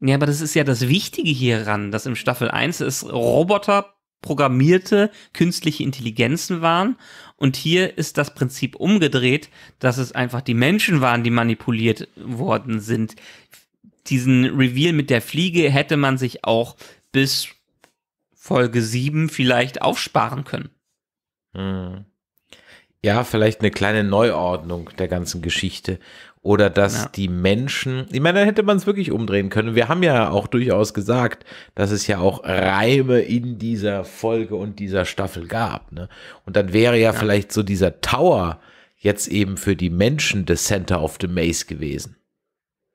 Ja, aber das ist ja das Wichtige hieran, dass im Staffel 1 es Roboter programmierte künstliche Intelligenzen waren und hier ist das Prinzip umgedreht, dass es einfach die Menschen waren, die manipuliert worden sind. Diesen Reveal mit der Fliege hätte man sich auch bis Folge 7 vielleicht aufsparen können. Hm. Ja, vielleicht eine kleine Neuordnung der ganzen Geschichte. Oder dass ja. die Menschen, ich meine, dann hätte man es wirklich umdrehen können. Wir haben ja auch durchaus gesagt, dass es ja auch Reime in dieser Folge und dieser Staffel gab. Ne? Und dann wäre ja, ja, vielleicht so dieser Tower jetzt eben für die Menschen des Center of the Maze gewesen.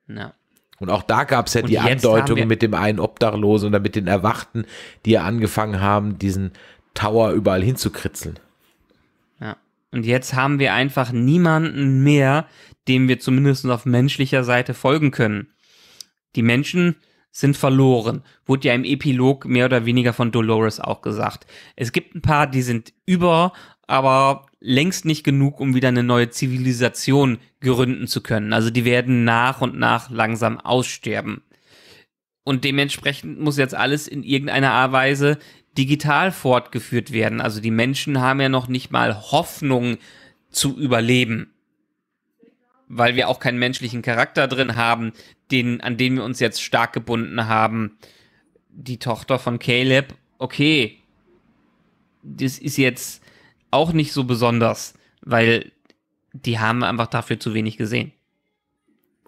Ja. Und auch da gab es ja und die Andeutungen mit dem einen Obdachlosen oder mit den Erwachten, die ja angefangen haben, diesen Tower überall hinzukritzeln. Und jetzt haben wir einfach niemanden mehr, dem wir zumindest auf menschlicher Seite folgen können. Die Menschen sind verloren, wurde ja im Epilog mehr oder weniger von Dolores auch gesagt. Es gibt ein paar, die sind über, aber längst nicht genug, um wieder eine neue Zivilisation gründen zu können. Also die werden nach und nach langsam aussterben. Und dementsprechend muss jetzt alles in irgendeiner Art Weise digital fortgeführt werden. Also die Menschen haben ja noch nicht mal Hoffnung zu überleben, weil wir auch keinen menschlichen Charakter drin haben, den, an den wir uns jetzt stark gebunden haben. Die Tochter von Caleb, okay, das ist jetzt auch nicht so besonders, weil die haben einfach dafür zu wenig gesehen.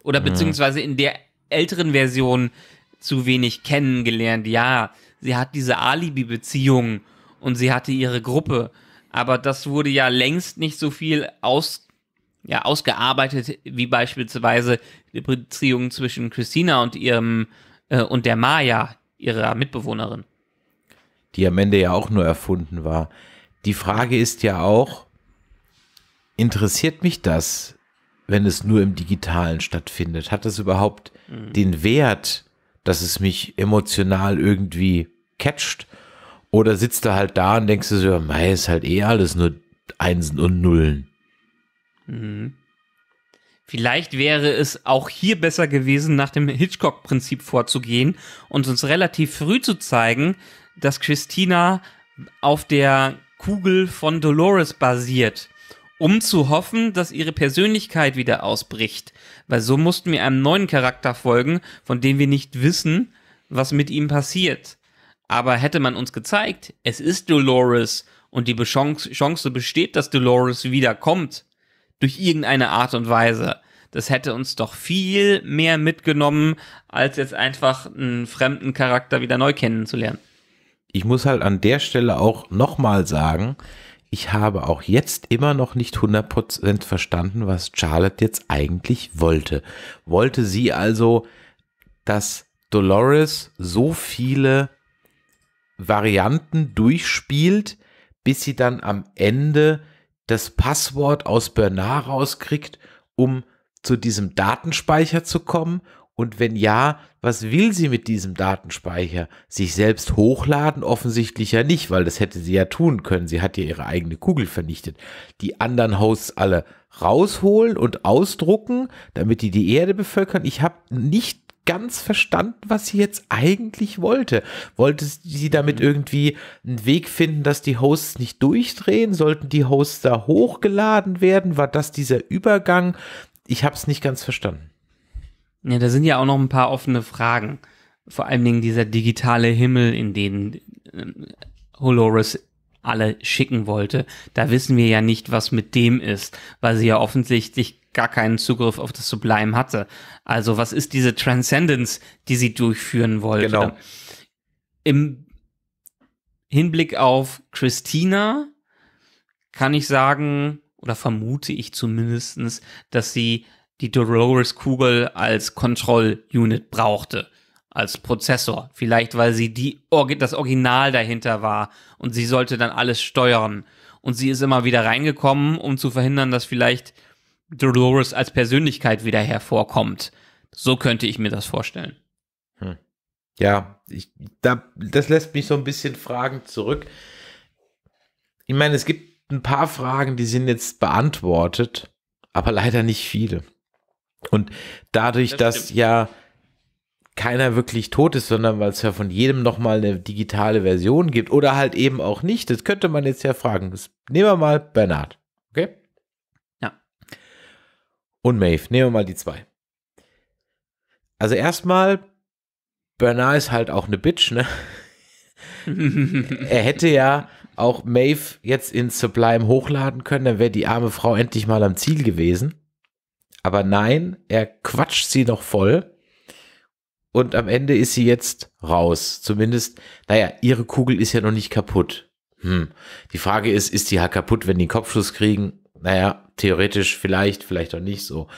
Oder mhm. beziehungsweise in der älteren Version zu wenig kennengelernt. Ja, sie hat diese Alibi-Beziehung und sie hatte ihre Gruppe, aber das wurde ja längst nicht so viel aus, ja, ausgearbeitet wie beispielsweise die Beziehung zwischen Christina und ihrem äh, und der Maya, ihrer Mitbewohnerin. Die am Ende ja auch nur erfunden war. Die Frage ist ja auch, interessiert mich das, wenn es nur im Digitalen stattfindet? Hat das überhaupt mhm. den Wert, dass es mich emotional irgendwie catcht. Oder sitzt du halt da und denkst du so, mei, ist halt eh alles nur Einsen und Nullen. Mhm. Vielleicht wäre es auch hier besser gewesen, nach dem Hitchcock-Prinzip vorzugehen und uns relativ früh zu zeigen, dass Christina auf der Kugel von Dolores basiert um zu hoffen, dass ihre Persönlichkeit wieder ausbricht. Weil so mussten wir einem neuen Charakter folgen, von dem wir nicht wissen, was mit ihm passiert. Aber hätte man uns gezeigt, es ist Dolores und die Chance besteht, dass Dolores wiederkommt, durch irgendeine Art und Weise, das hätte uns doch viel mehr mitgenommen, als jetzt einfach einen fremden Charakter wieder neu kennenzulernen. Ich muss halt an der Stelle auch nochmal sagen, ich habe auch jetzt immer noch nicht 100% verstanden, was Charlotte jetzt eigentlich wollte. Wollte sie also, dass Dolores so viele Varianten durchspielt, bis sie dann am Ende das Passwort aus Bernard rauskriegt, um zu diesem Datenspeicher zu kommen und wenn ja, was will sie mit diesem Datenspeicher? Sich selbst hochladen? Offensichtlich ja nicht, weil das hätte sie ja tun können. Sie hat ja ihre eigene Kugel vernichtet. Die anderen Hosts alle rausholen und ausdrucken, damit die die Erde bevölkern. Ich habe nicht ganz verstanden, was sie jetzt eigentlich wollte. Wollte sie damit mhm. irgendwie einen Weg finden, dass die Hosts nicht durchdrehen? Sollten die Hosts da hochgeladen werden? War das dieser Übergang? Ich habe es nicht ganz verstanden. Ja, da sind ja auch noch ein paar offene Fragen. Vor allen Dingen dieser digitale Himmel, in den ähm, Holores alle schicken wollte. Da wissen wir ja nicht, was mit dem ist, weil sie ja offensichtlich gar keinen Zugriff auf das Sublime hatte. Also was ist diese Transcendence, die sie durchführen wollte? Genau. Im Hinblick auf Christina kann ich sagen, oder vermute ich zumindestens, dass sie die Dolores-Kugel als Kontrollunit brauchte, als Prozessor. Vielleicht, weil sie die, das Original dahinter war und sie sollte dann alles steuern. Und sie ist immer wieder reingekommen, um zu verhindern, dass vielleicht Dolores als Persönlichkeit wieder hervorkommt. So könnte ich mir das vorstellen. Hm. Ja, ich, da, das lässt mich so ein bisschen fragend zurück. Ich meine, es gibt ein paar Fragen, die sind jetzt beantwortet, aber leider nicht viele. Und dadurch, das dass ja keiner wirklich tot ist, sondern weil es ja von jedem nochmal eine digitale Version gibt oder halt eben auch nicht, das könnte man jetzt ja fragen. Das nehmen wir mal Bernhard, okay? Ja. Und Maeve, nehmen wir mal die zwei. Also erstmal, Bernard ist halt auch eine Bitch, ne? <laughs> er hätte ja auch Maeve jetzt in Sublime hochladen können, dann wäre die arme Frau endlich mal am Ziel gewesen. Aber nein, er quatscht sie noch voll. Und am Ende ist sie jetzt raus. Zumindest, naja, ihre Kugel ist ja noch nicht kaputt. Hm. Die Frage ist, ist die halt kaputt, wenn die einen Kopfschuss kriegen? Naja, theoretisch vielleicht, vielleicht auch nicht so.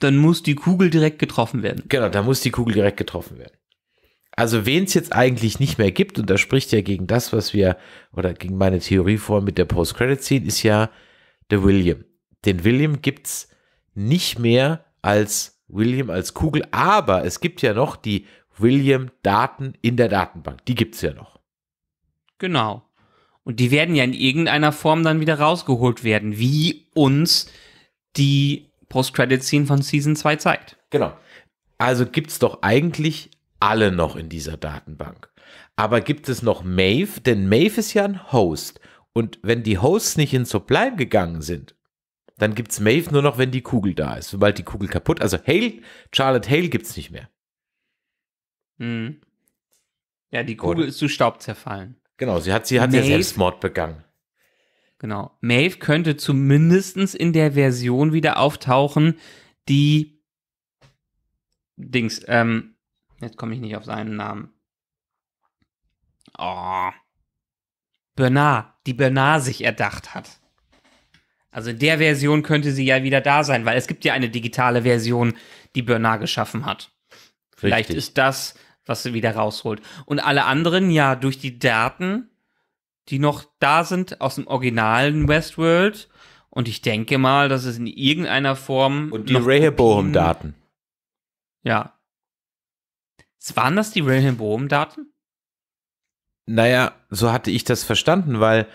Dann muss die Kugel direkt getroffen werden. Genau, da muss die Kugel direkt getroffen werden. Also wen es jetzt eigentlich nicht mehr gibt, und das spricht ja gegen das, was wir, oder gegen meine Theorie vor mit der Post-Credit-Scene, ist ja der William. Den William gibt's nicht mehr als William als Kugel, aber es gibt ja noch die William-Daten in der Datenbank. Die gibt es ja noch. Genau. Und die werden ja in irgendeiner Form dann wieder rausgeholt werden, wie uns die Post-Credit-Scene von Season 2 zeigt. Genau. Also gibt es doch eigentlich alle noch in dieser Datenbank. Aber gibt es noch Maeve? Denn Maeve ist ja ein Host. Und wenn die Hosts nicht in Sublime gegangen sind dann gibt es Maeve nur noch, wenn die Kugel da ist. Sobald die Kugel kaputt, also Hale, Charlotte Hale gibt es nicht mehr. Mhm. Ja, die Kugel Oder? ist zu Staub zerfallen. Genau, sie hat, sie hat Maeve, ja Selbstmord begangen. Genau. Maeve könnte zumindest in der Version wieder auftauchen, die Dings, ähm, jetzt komme ich nicht auf seinen Namen. Oh. Bernard, die Bernard sich erdacht hat. Also in der Version könnte sie ja wieder da sein, weil es gibt ja eine digitale Version, die Bernard geschaffen hat. Vielleicht ist das, was sie wieder rausholt. Und alle anderen ja durch die Daten, die noch da sind aus dem originalen Westworld. Und ich denke mal, dass es in irgendeiner Form. Und die Rehoboam-Daten. Ja. Waren das die Rehoboam-Daten? Naja, so hatte ich das verstanden, weil,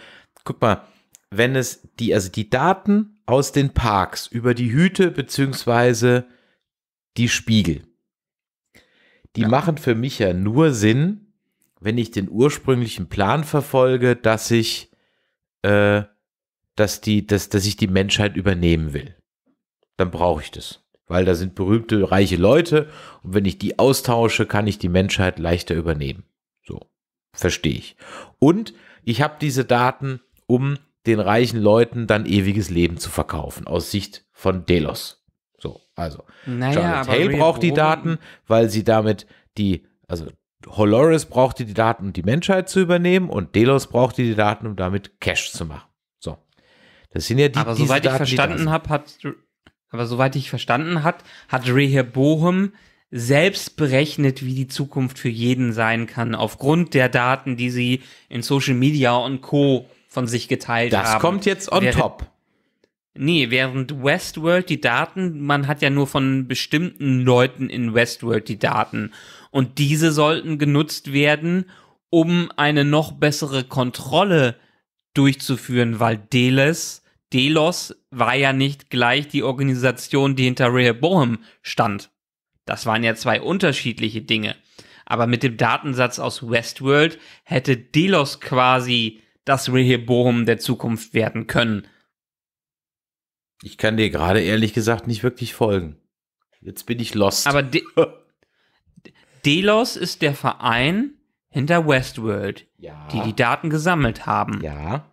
guck mal, wenn es die, also die Daten aus den Parks über die Hüte beziehungsweise die Spiegel, die ja. machen für mich ja nur Sinn, wenn ich den ursprünglichen Plan verfolge, dass ich, äh, dass die, dass, dass ich die Menschheit übernehmen will. Dann brauche ich das. Weil da sind berühmte, reiche Leute und wenn ich die austausche, kann ich die Menschheit leichter übernehmen. So, verstehe ich. Und ich habe diese Daten, um den reichen Leuten dann ewiges Leben zu verkaufen, aus Sicht von Delos. So, also. Naja, Charlotte Hale braucht die Daten, weil sie damit die, also Holoris brauchte die Daten, um die Menschheit zu übernehmen und Delos brauchte die Daten, um damit Cash zu machen. So. Das sind ja die Aber soweit Daten, ich verstanden habe, hat aber soweit ich verstanden hat, hat Rehoboam selbst berechnet, wie die Zukunft für jeden sein kann aufgrund der Daten, die sie in Social Media und Co von sich geteilt das haben. Das kommt jetzt on während, top. Nee, während Westworld die Daten, man hat ja nur von bestimmten Leuten in Westworld die Daten. Und diese sollten genutzt werden, um eine noch bessere Kontrolle durchzuführen, weil Delos, Delos war ja nicht gleich die Organisation, die hinter Rehoboam stand. Das waren ja zwei unterschiedliche Dinge. Aber mit dem Datensatz aus Westworld hätte Delos quasi das Rehoboam der Zukunft werden können. Ich kann dir gerade ehrlich gesagt nicht wirklich folgen. Jetzt bin ich lost. Aber De <laughs> Delos ist der Verein hinter Westworld, ja. die die Daten gesammelt haben. Ja.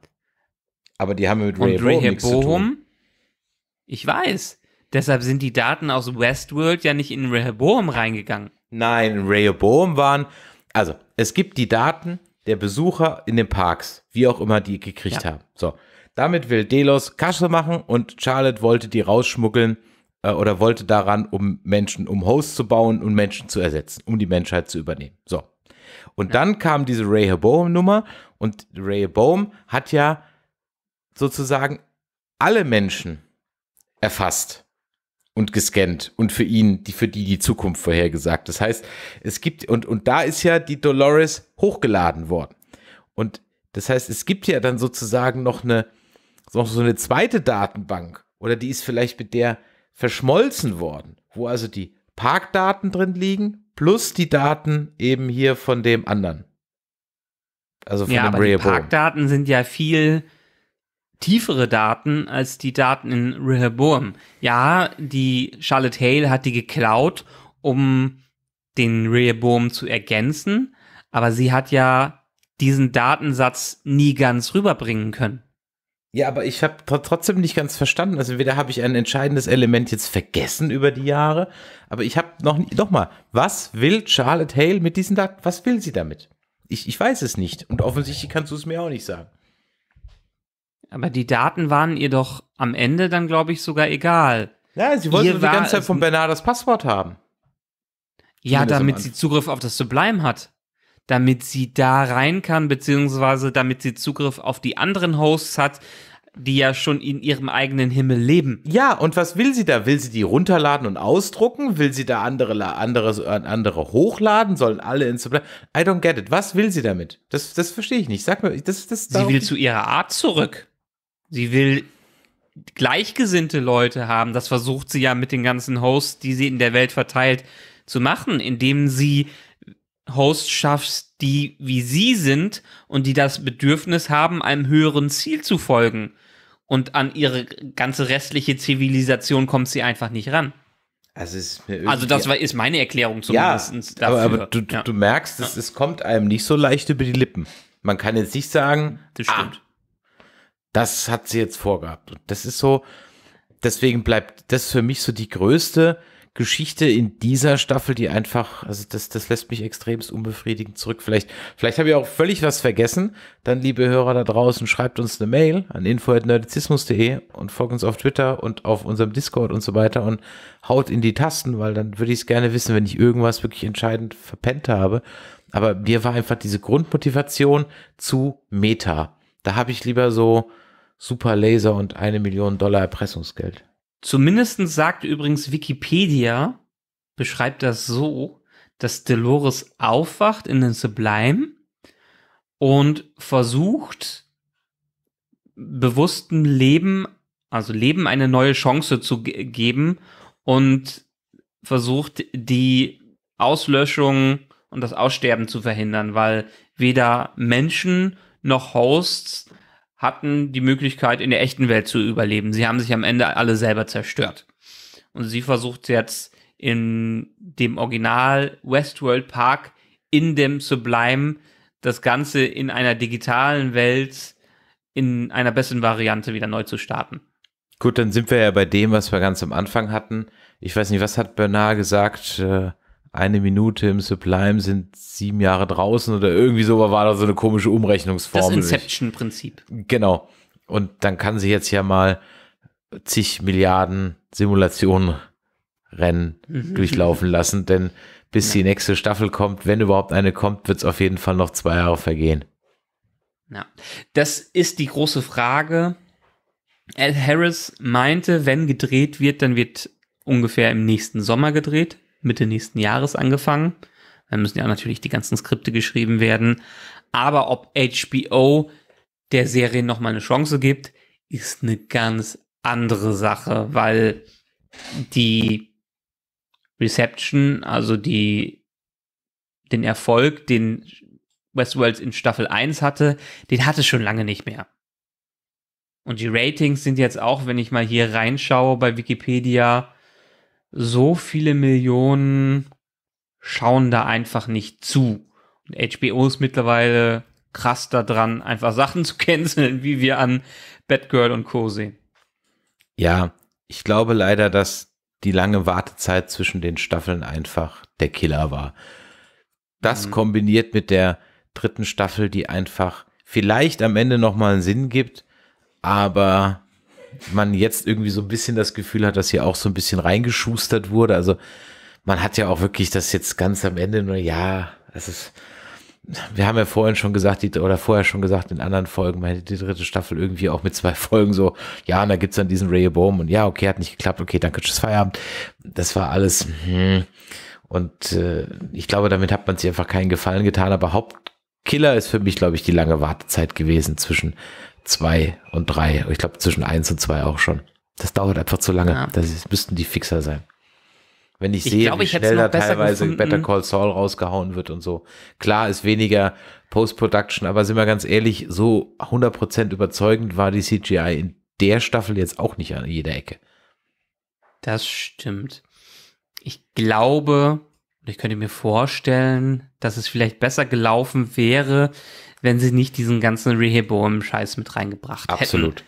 Aber die haben mit Rehoboam, Rehoboam nichts zu tun. Ich weiß. Deshalb sind die Daten aus Westworld ja nicht in Rehoboam reingegangen. Nein, Rehoboam waren, also es gibt die Daten der Besucher in den Parks, wie auch immer die gekriegt ja. haben. So, damit will Delos Kasse machen und Charlotte wollte die rausschmuggeln äh, oder wollte daran, um Menschen, um Hosts zu bauen und Menschen zu ersetzen, um die Menschheit zu übernehmen. So. Und ja. dann kam diese Bohm nummer und Bohm hat ja sozusagen alle Menschen erfasst und gescannt und für ihn, die, für die die Zukunft vorhergesagt. Das heißt, es gibt, und, und da ist ja die Dolores hochgeladen worden. Und das heißt, es gibt ja dann sozusagen noch eine, noch so eine zweite Datenbank oder die ist vielleicht mit der verschmolzen worden, wo also die Parkdaten drin liegen plus die Daten eben hier von dem anderen. Also von ja, dem aber Rehoboam. Die Parkdaten sind ja viel, tiefere Daten als die Daten in Rehoboam. Ja, die Charlotte Hale hat die geklaut, um den Rehoboam zu ergänzen, aber sie hat ja diesen Datensatz nie ganz rüberbringen können. Ja, aber ich habe trotzdem nicht ganz verstanden. Also entweder habe ich ein entscheidendes Element jetzt vergessen über die Jahre, aber ich habe noch nie, mal, was will Charlotte Hale mit diesen Daten, was will sie damit? Ich, ich weiß es nicht und offensichtlich kannst du es mir auch nicht sagen. Aber die Daten waren ihr doch am Ende dann, glaube ich, sogar egal. Ja, sie wollte die ganze Zeit von Bernard das Passwort haben. Ja, damit sie Zugriff auf das Sublime hat. Damit sie da rein kann, beziehungsweise damit sie Zugriff auf die anderen Hosts hat, die ja schon in ihrem eigenen Himmel leben. Ja, und was will sie da? Will sie die runterladen und ausdrucken? Will sie da andere, andere, äh, andere hochladen? Sollen alle ins Sublime? I don't get it. Was will sie damit? Das, das verstehe ich nicht. Sag mir, das, das Sie will zu ihrer Art zurück. Sie will gleichgesinnte Leute haben. Das versucht sie ja mit den ganzen Hosts, die sie in der Welt verteilt, zu machen, indem sie Hosts schafft, die wie sie sind und die das Bedürfnis haben, einem höheren Ziel zu folgen. Und an ihre ganze restliche Zivilisation kommt sie einfach nicht ran. Also, also, das ist meine Erklärung zumindest. Ja, aber, aber, du, ja. du merkst, es, es, kommt einem nicht so leicht über die Lippen. Man kann jetzt nicht sagen, das stimmt. Ah, das hat sie jetzt vorgehabt. Und das ist so, deswegen bleibt das für mich so die größte Geschichte in dieser Staffel, die einfach, also das, das lässt mich extremst unbefriedigend zurück. Vielleicht, vielleicht habe ich auch völlig was vergessen. Dann, liebe Hörer da draußen, schreibt uns eine Mail an info.nerdizismus.de und folgt uns auf Twitter und auf unserem Discord und so weiter und haut in die Tasten, weil dann würde ich es gerne wissen, wenn ich irgendwas wirklich entscheidend verpennt habe. Aber mir war einfach diese Grundmotivation zu Meta. Da habe ich lieber so, Super Laser und eine Million Dollar Erpressungsgeld. Zumindest sagt übrigens Wikipedia, beschreibt das so, dass Dolores aufwacht in den Sublime und versucht, bewusstem Leben, also Leben eine neue Chance zu geben und versucht, die Auslöschung und das Aussterben zu verhindern, weil weder Menschen noch Hosts hatten die Möglichkeit, in der echten Welt zu überleben. Sie haben sich am Ende alle selber zerstört. Und sie versucht jetzt in dem Original Westworld Park in dem Sublime das Ganze in einer digitalen Welt in einer besseren Variante wieder neu zu starten. Gut, dann sind wir ja bei dem, was wir ganz am Anfang hatten. Ich weiß nicht, was hat Bernard gesagt? Äh eine Minute im Sublime sind sieben Jahre draußen oder irgendwie so, aber war da so eine komische Umrechnungsformel. Das Inception-Prinzip. Genau. Und dann kann sie jetzt ja mal zig Milliarden Simulationen Rennen mhm. durchlaufen lassen, denn bis ja. die nächste Staffel kommt, wenn überhaupt eine kommt, wird es auf jeden Fall noch zwei Jahre vergehen. Ja, das ist die große Frage. Al Harris meinte, wenn gedreht wird, dann wird ungefähr im nächsten Sommer gedreht. Mitte nächsten Jahres angefangen. Dann müssen ja natürlich die ganzen Skripte geschrieben werden. Aber ob HBO der Serie nochmal eine Chance gibt, ist eine ganz andere Sache, weil die Reception, also die, den Erfolg, den Westworld in Staffel 1 hatte, den hatte schon lange nicht mehr. Und die Ratings sind jetzt auch, wenn ich mal hier reinschaue bei Wikipedia, so viele Millionen schauen da einfach nicht zu. Und HBO ist mittlerweile krass da dran, einfach Sachen zu <laughs> canceln, wie wir an Batgirl und Co. sehen. Ja, ich glaube leider, dass die lange Wartezeit zwischen den Staffeln einfach der Killer war. Das mhm. kombiniert mit der dritten Staffel, die einfach vielleicht am Ende nochmal einen Sinn gibt, aber man jetzt irgendwie so ein bisschen das Gefühl hat, dass hier auch so ein bisschen reingeschustert wurde. Also man hat ja auch wirklich das jetzt ganz am Ende nur, ja, es ist, wir haben ja vorhin schon gesagt, die, oder vorher schon gesagt in anderen Folgen, man hätte die dritte Staffel irgendwie auch mit zwei <laughs> Folgen so, ja, und da es dann diesen Ray Bohm und ja, okay, hat nicht geklappt, okay, danke, tschüss, Feierabend. Das war alles, hm. Und äh, ich glaube, damit hat man sich einfach keinen Gefallen getan, aber Hauptkiller ist für mich, glaube ich, die lange Wartezeit gewesen zwischen 2 und 3. Ich glaube zwischen 1 und 2 auch schon. Das dauert einfach zu lange. Ja. Das ist, müssten die Fixer sein. Wenn ich, ich sehe, glaub, wie schnell da teilweise gefunden. Better Call Saul rausgehauen wird und so. Klar ist weniger Post-Production, aber sind wir ganz ehrlich, so 100% überzeugend war die CGI in der Staffel jetzt auch nicht an jeder Ecke. Das stimmt. Ich glaube, ich könnte mir vorstellen, dass es vielleicht besser gelaufen wäre, wenn sie nicht diesen ganzen Rehoboam-Scheiß mit reingebracht Absolut. hätten. Absolut.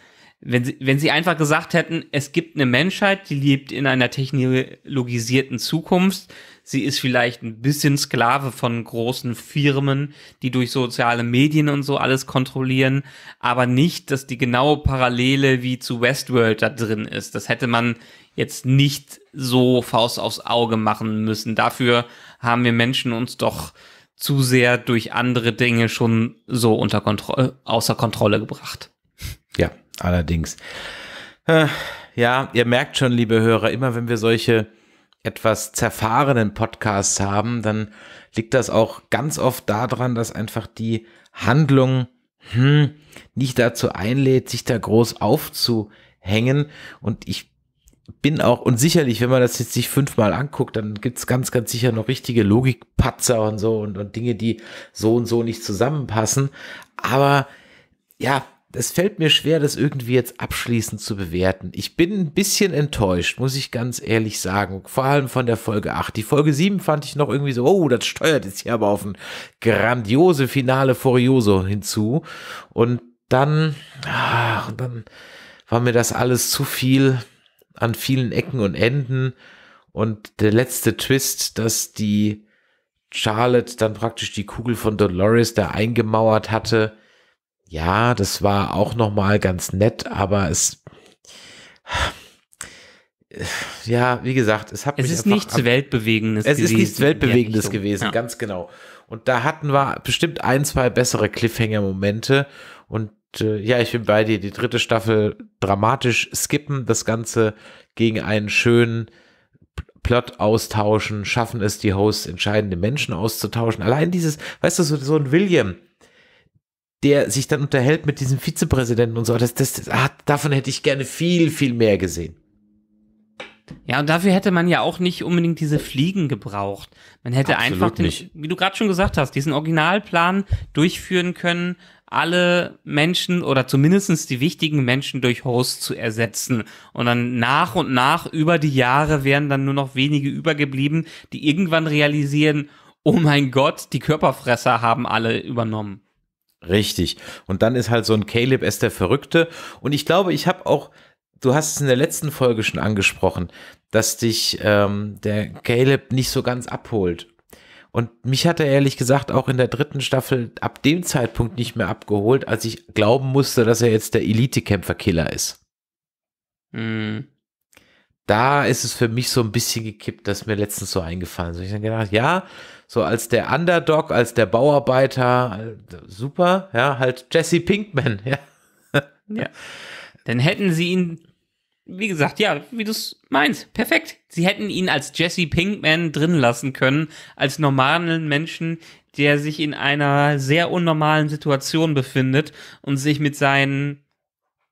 Wenn sie, wenn sie einfach gesagt hätten, es gibt eine Menschheit, die lebt in einer technologisierten Zukunft. Sie ist vielleicht ein bisschen Sklave von großen Firmen, die durch soziale Medien und so alles kontrollieren, aber nicht, dass die genaue Parallele wie zu Westworld da drin ist. Das hätte man jetzt nicht so Faust aufs Auge machen müssen. Dafür haben wir Menschen uns doch zu sehr durch andere Dinge schon so unter Kontrolle, äh, außer Kontrolle gebracht. Ja, allerdings. Äh, ja, ihr merkt schon, liebe Hörer, immer wenn wir solche etwas zerfahrenen Podcasts haben, dann liegt das auch ganz oft daran, dass einfach die Handlung hm, nicht dazu einlädt, sich da groß aufzuhängen. Und ich bin auch, und sicherlich, wenn man das jetzt sich fünfmal anguckt, dann gibt's ganz, ganz sicher noch richtige Logikpatzer und so und, und Dinge, die so und so nicht zusammenpassen. Aber ja, es fällt mir schwer, das irgendwie jetzt abschließend zu bewerten. Ich bin ein bisschen enttäuscht, muss ich ganz ehrlich sagen. Vor allem von der Folge 8. Die Folge 7 fand ich noch irgendwie so, oh, das steuert jetzt hier aber auf ein grandiose Finale Furioso hinzu. Und dann, ach, dann war mir das alles zu viel an vielen Ecken und Enden. Und der letzte Twist, dass die Charlotte dann praktisch die Kugel von Dolores da eingemauert hatte. Ja, das war auch nochmal ganz nett, aber es. Ja, wie gesagt, es hat es mich. Ist nichts Weltbewegendes es gewesen. ist nichts Weltbewegendes gewesen, ja. ganz genau. Und da hatten wir bestimmt ein, zwei bessere Cliffhanger-Momente. Und äh, ja, ich bin bei dir. Die dritte Staffel dramatisch skippen, das Ganze gegen einen schönen Plot austauschen, schaffen es, die Hosts entscheidende Menschen auszutauschen. Allein dieses, weißt du, so, so ein William, der sich dann unterhält mit diesem Vizepräsidenten und so, das, das, das ah, davon hätte ich gerne viel, viel mehr gesehen. Ja, und dafür hätte man ja auch nicht unbedingt diese Fliegen gebraucht. Man hätte Absolut einfach, den, wie du gerade schon gesagt hast, diesen Originalplan durchführen können, alle Menschen oder zumindestens die wichtigen Menschen durch Hosts zu ersetzen. Und dann nach und nach über die Jahre wären dann nur noch wenige übergeblieben, die irgendwann realisieren, oh mein Gott, die Körperfresser haben alle übernommen. Richtig. Und dann ist halt so ein Caleb S. der Verrückte. Und ich glaube, ich habe auch, du hast es in der letzten Folge schon angesprochen, dass dich ähm, der Caleb nicht so ganz abholt. Und mich hat er ehrlich gesagt auch in der dritten Staffel ab dem Zeitpunkt nicht mehr abgeholt, als ich glauben musste, dass er jetzt der Elite-Kämpfer-Killer ist. Mhm. Da ist es für mich so ein bisschen gekippt, dass mir letztens so eingefallen. ist. ich habe gedacht, ja, so als der Underdog, als der Bauarbeiter, super, ja, halt Jesse Pinkman, <laughs> ja. ja. Dann hätten sie ihn wie gesagt, ja, wie du es meinst, perfekt. Sie hätten ihn als Jesse Pinkman drin lassen können, als normalen Menschen, der sich in einer sehr unnormalen Situation befindet und sich mit seinen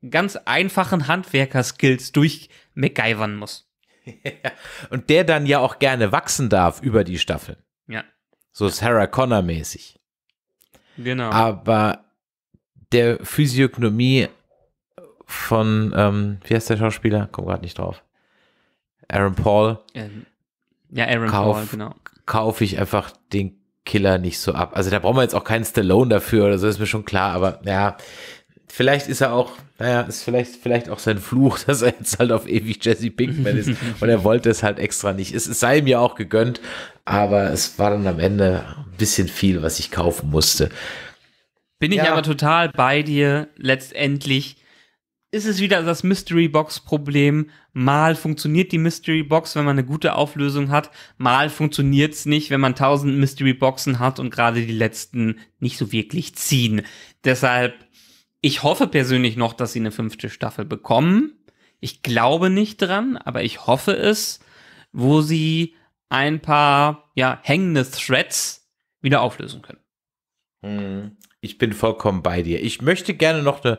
ganz einfachen Handwerkerskills durch MacGyvern muss. <laughs> und der dann ja auch gerne wachsen darf über die Staffel. Ja. So Sarah Connor mäßig. Genau. Aber der Physiognomie von, ähm, wie heißt der Schauspieler? Komm gerade nicht drauf. Aaron Paul. Ähm, ja, Aaron Kauf, Paul, genau. Kaufe ich einfach den Killer nicht so ab. Also da brauchen wir jetzt auch keinen Stallone dafür oder so, ist mir schon klar, aber ja, vielleicht ist er auch, naja, ist vielleicht, vielleicht auch sein Fluch, <laughs> dass er jetzt halt auf ewig Jesse Pinkman ist <laughs> und er wollte es halt extra nicht. Es, es sei ihm ja auch gegönnt, aber es war dann am Ende ein bisschen viel, was ich kaufen musste. Bin ja. ich aber total bei dir. Letztendlich ist es wieder das Mystery Box Problem. Mal funktioniert die Mystery Box, wenn man eine gute Auflösung hat. Mal funktioniert es nicht, wenn man tausend Mystery Boxen hat und gerade die letzten nicht so wirklich ziehen. Deshalb, ich hoffe persönlich noch, dass sie eine fünfte Staffel bekommen. Ich glaube nicht dran, aber ich hoffe es, wo sie ein paar, ja, hängende Threads wieder auflösen können. Hm, ich bin vollkommen bei dir. Ich möchte gerne noch eine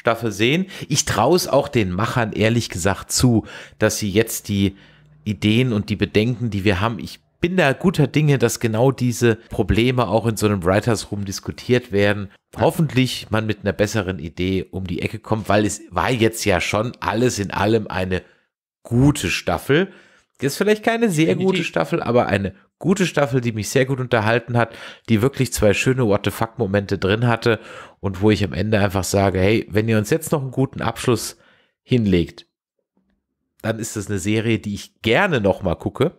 Staffel sehen. Ich traue es auch den Machern ehrlich gesagt zu, dass sie jetzt die Ideen und die Bedenken, die wir haben, ich bin da guter Dinge, dass genau diese Probleme auch in so einem Writers Room diskutiert werden. Hoffentlich man mit einer besseren Idee um die Ecke kommt, weil es war jetzt ja schon alles in allem eine gute Staffel. Ist vielleicht keine sehr gute Staffel, aber eine gute Staffel, die mich sehr gut unterhalten hat, die wirklich zwei schöne What the fuck Momente drin hatte und wo ich am Ende einfach sage, hey, wenn ihr uns jetzt noch einen guten Abschluss hinlegt, dann ist das eine Serie, die ich gerne nochmal gucke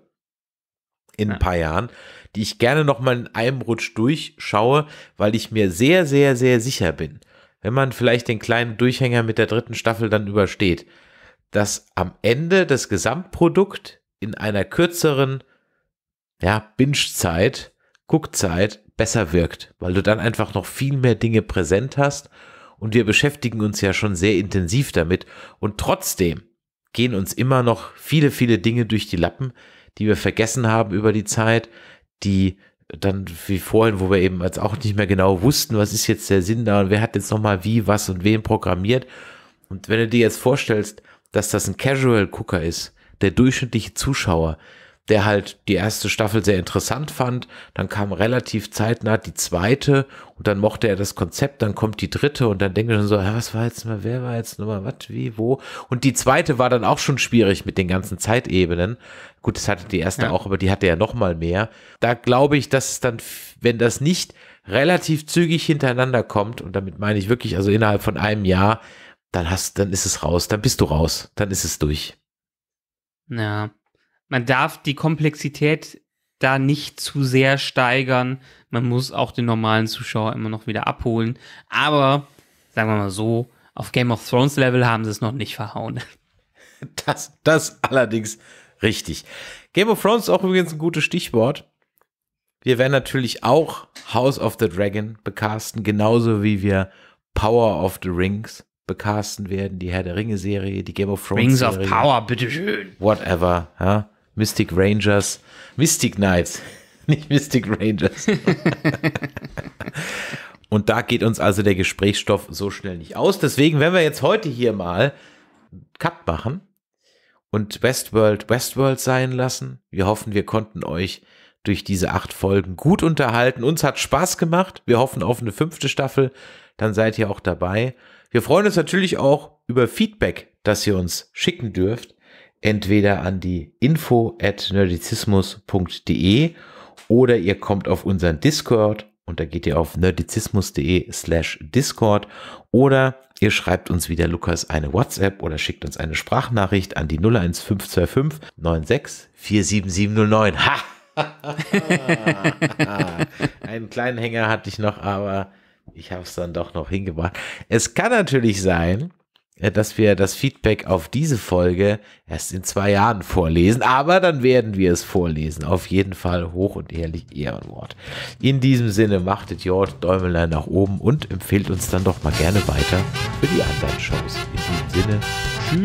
in ein paar Jahren, die ich gerne nochmal in einem Rutsch durchschaue, weil ich mir sehr, sehr, sehr sicher bin, wenn man vielleicht den kleinen Durchhänger mit der dritten Staffel dann übersteht, dass am Ende das Gesamtprodukt in einer kürzeren ja, Binge-Zeit, Guckzeit besser wirkt, weil du dann einfach noch viel mehr Dinge präsent hast und wir beschäftigen uns ja schon sehr intensiv damit und trotzdem gehen uns immer noch viele, viele Dinge durch die Lappen, die wir vergessen haben über die Zeit, die dann wie vorhin, wo wir eben als auch nicht mehr genau wussten, was ist jetzt der Sinn da und wer hat jetzt nochmal wie, was und wen programmiert. Und wenn du dir jetzt vorstellst, dass das ein Casual-Gucker ist, der durchschnittliche Zuschauer, der halt die erste Staffel sehr interessant fand. Dann kam relativ zeitnah die zweite und dann mochte er das Konzept. Dann kommt die dritte und dann denkt er so, was war jetzt mal, wer war jetzt nochmal, was, wie, wo? Und die zweite war dann auch schon schwierig mit den ganzen Zeitebenen. Gut, das hatte die erste ja. auch, aber die hatte ja nochmal mehr. Da glaube ich, dass es dann, wenn das nicht relativ zügig hintereinander kommt, und damit meine ich wirklich, also innerhalb von einem Jahr, dann hast, dann ist es raus, dann bist du raus, dann ist es durch. Ja man darf die Komplexität da nicht zu sehr steigern. Man muss auch den normalen Zuschauer immer noch wieder abholen. Aber sagen wir mal so, auf Game of Thrones Level haben sie es noch nicht verhauen. <laughs> Das, das allerdings richtig. Game of Thrones ist auch übrigens ein gutes Stichwort. Wir werden natürlich auch House of the Dragon bekasten, genauso wie wir Power of the Rings bekasten werden, die Herr der Ringe Serie, die Game of Thrones Rings Serie. Rings of Power, bitteschön. Whatever, ja. Mystic Rangers, Mystic Knights, <laughs> nicht Mystic Rangers. <laughs> Und da geht uns also der Gesprächsstoff so schnell nicht aus. Deswegen, werden wir jetzt heute hier mal Cut machen und Westworld Westworld sein lassen, wir hoffen, wir konnten euch durch diese acht Folgen gut unterhalten. Uns hat Spaß gemacht. Wir hoffen auf eine fünfte Staffel. Dann seid ihr auch dabei. Wir freuen uns natürlich auch über Feedback, das ihr uns schicken dürft entweder an die info at nerdizismus.de oder ihr kommt auf unseren Discord und da geht ihr auf nerdizismus.de slash Discord oder ihr schreibt uns wieder Lukas eine WhatsApp oder schickt uns eine Sprachnachricht an die 01525 96 47709. Ha! <laughs> Einen kleinen Hänger hatte ich noch, aber ich habe es dann doch noch hingebracht. Es kann natürlich sein, dass wir das Feedback auf diese Folge erst in zwei Jahren vorlesen, aber dann werden wir es vorlesen. Auf jeden Fall hoch und ehrlich Ehrenwort. In diesem Sinne machtet Jord Däumelein nach oben und empfehlt uns dann doch mal gerne weiter für die anderen Shows. In diesem Sinne,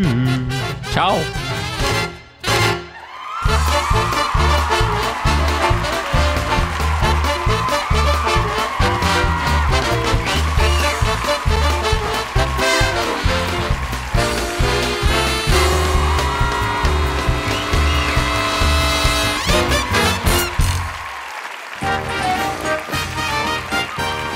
tschüss. Ciao.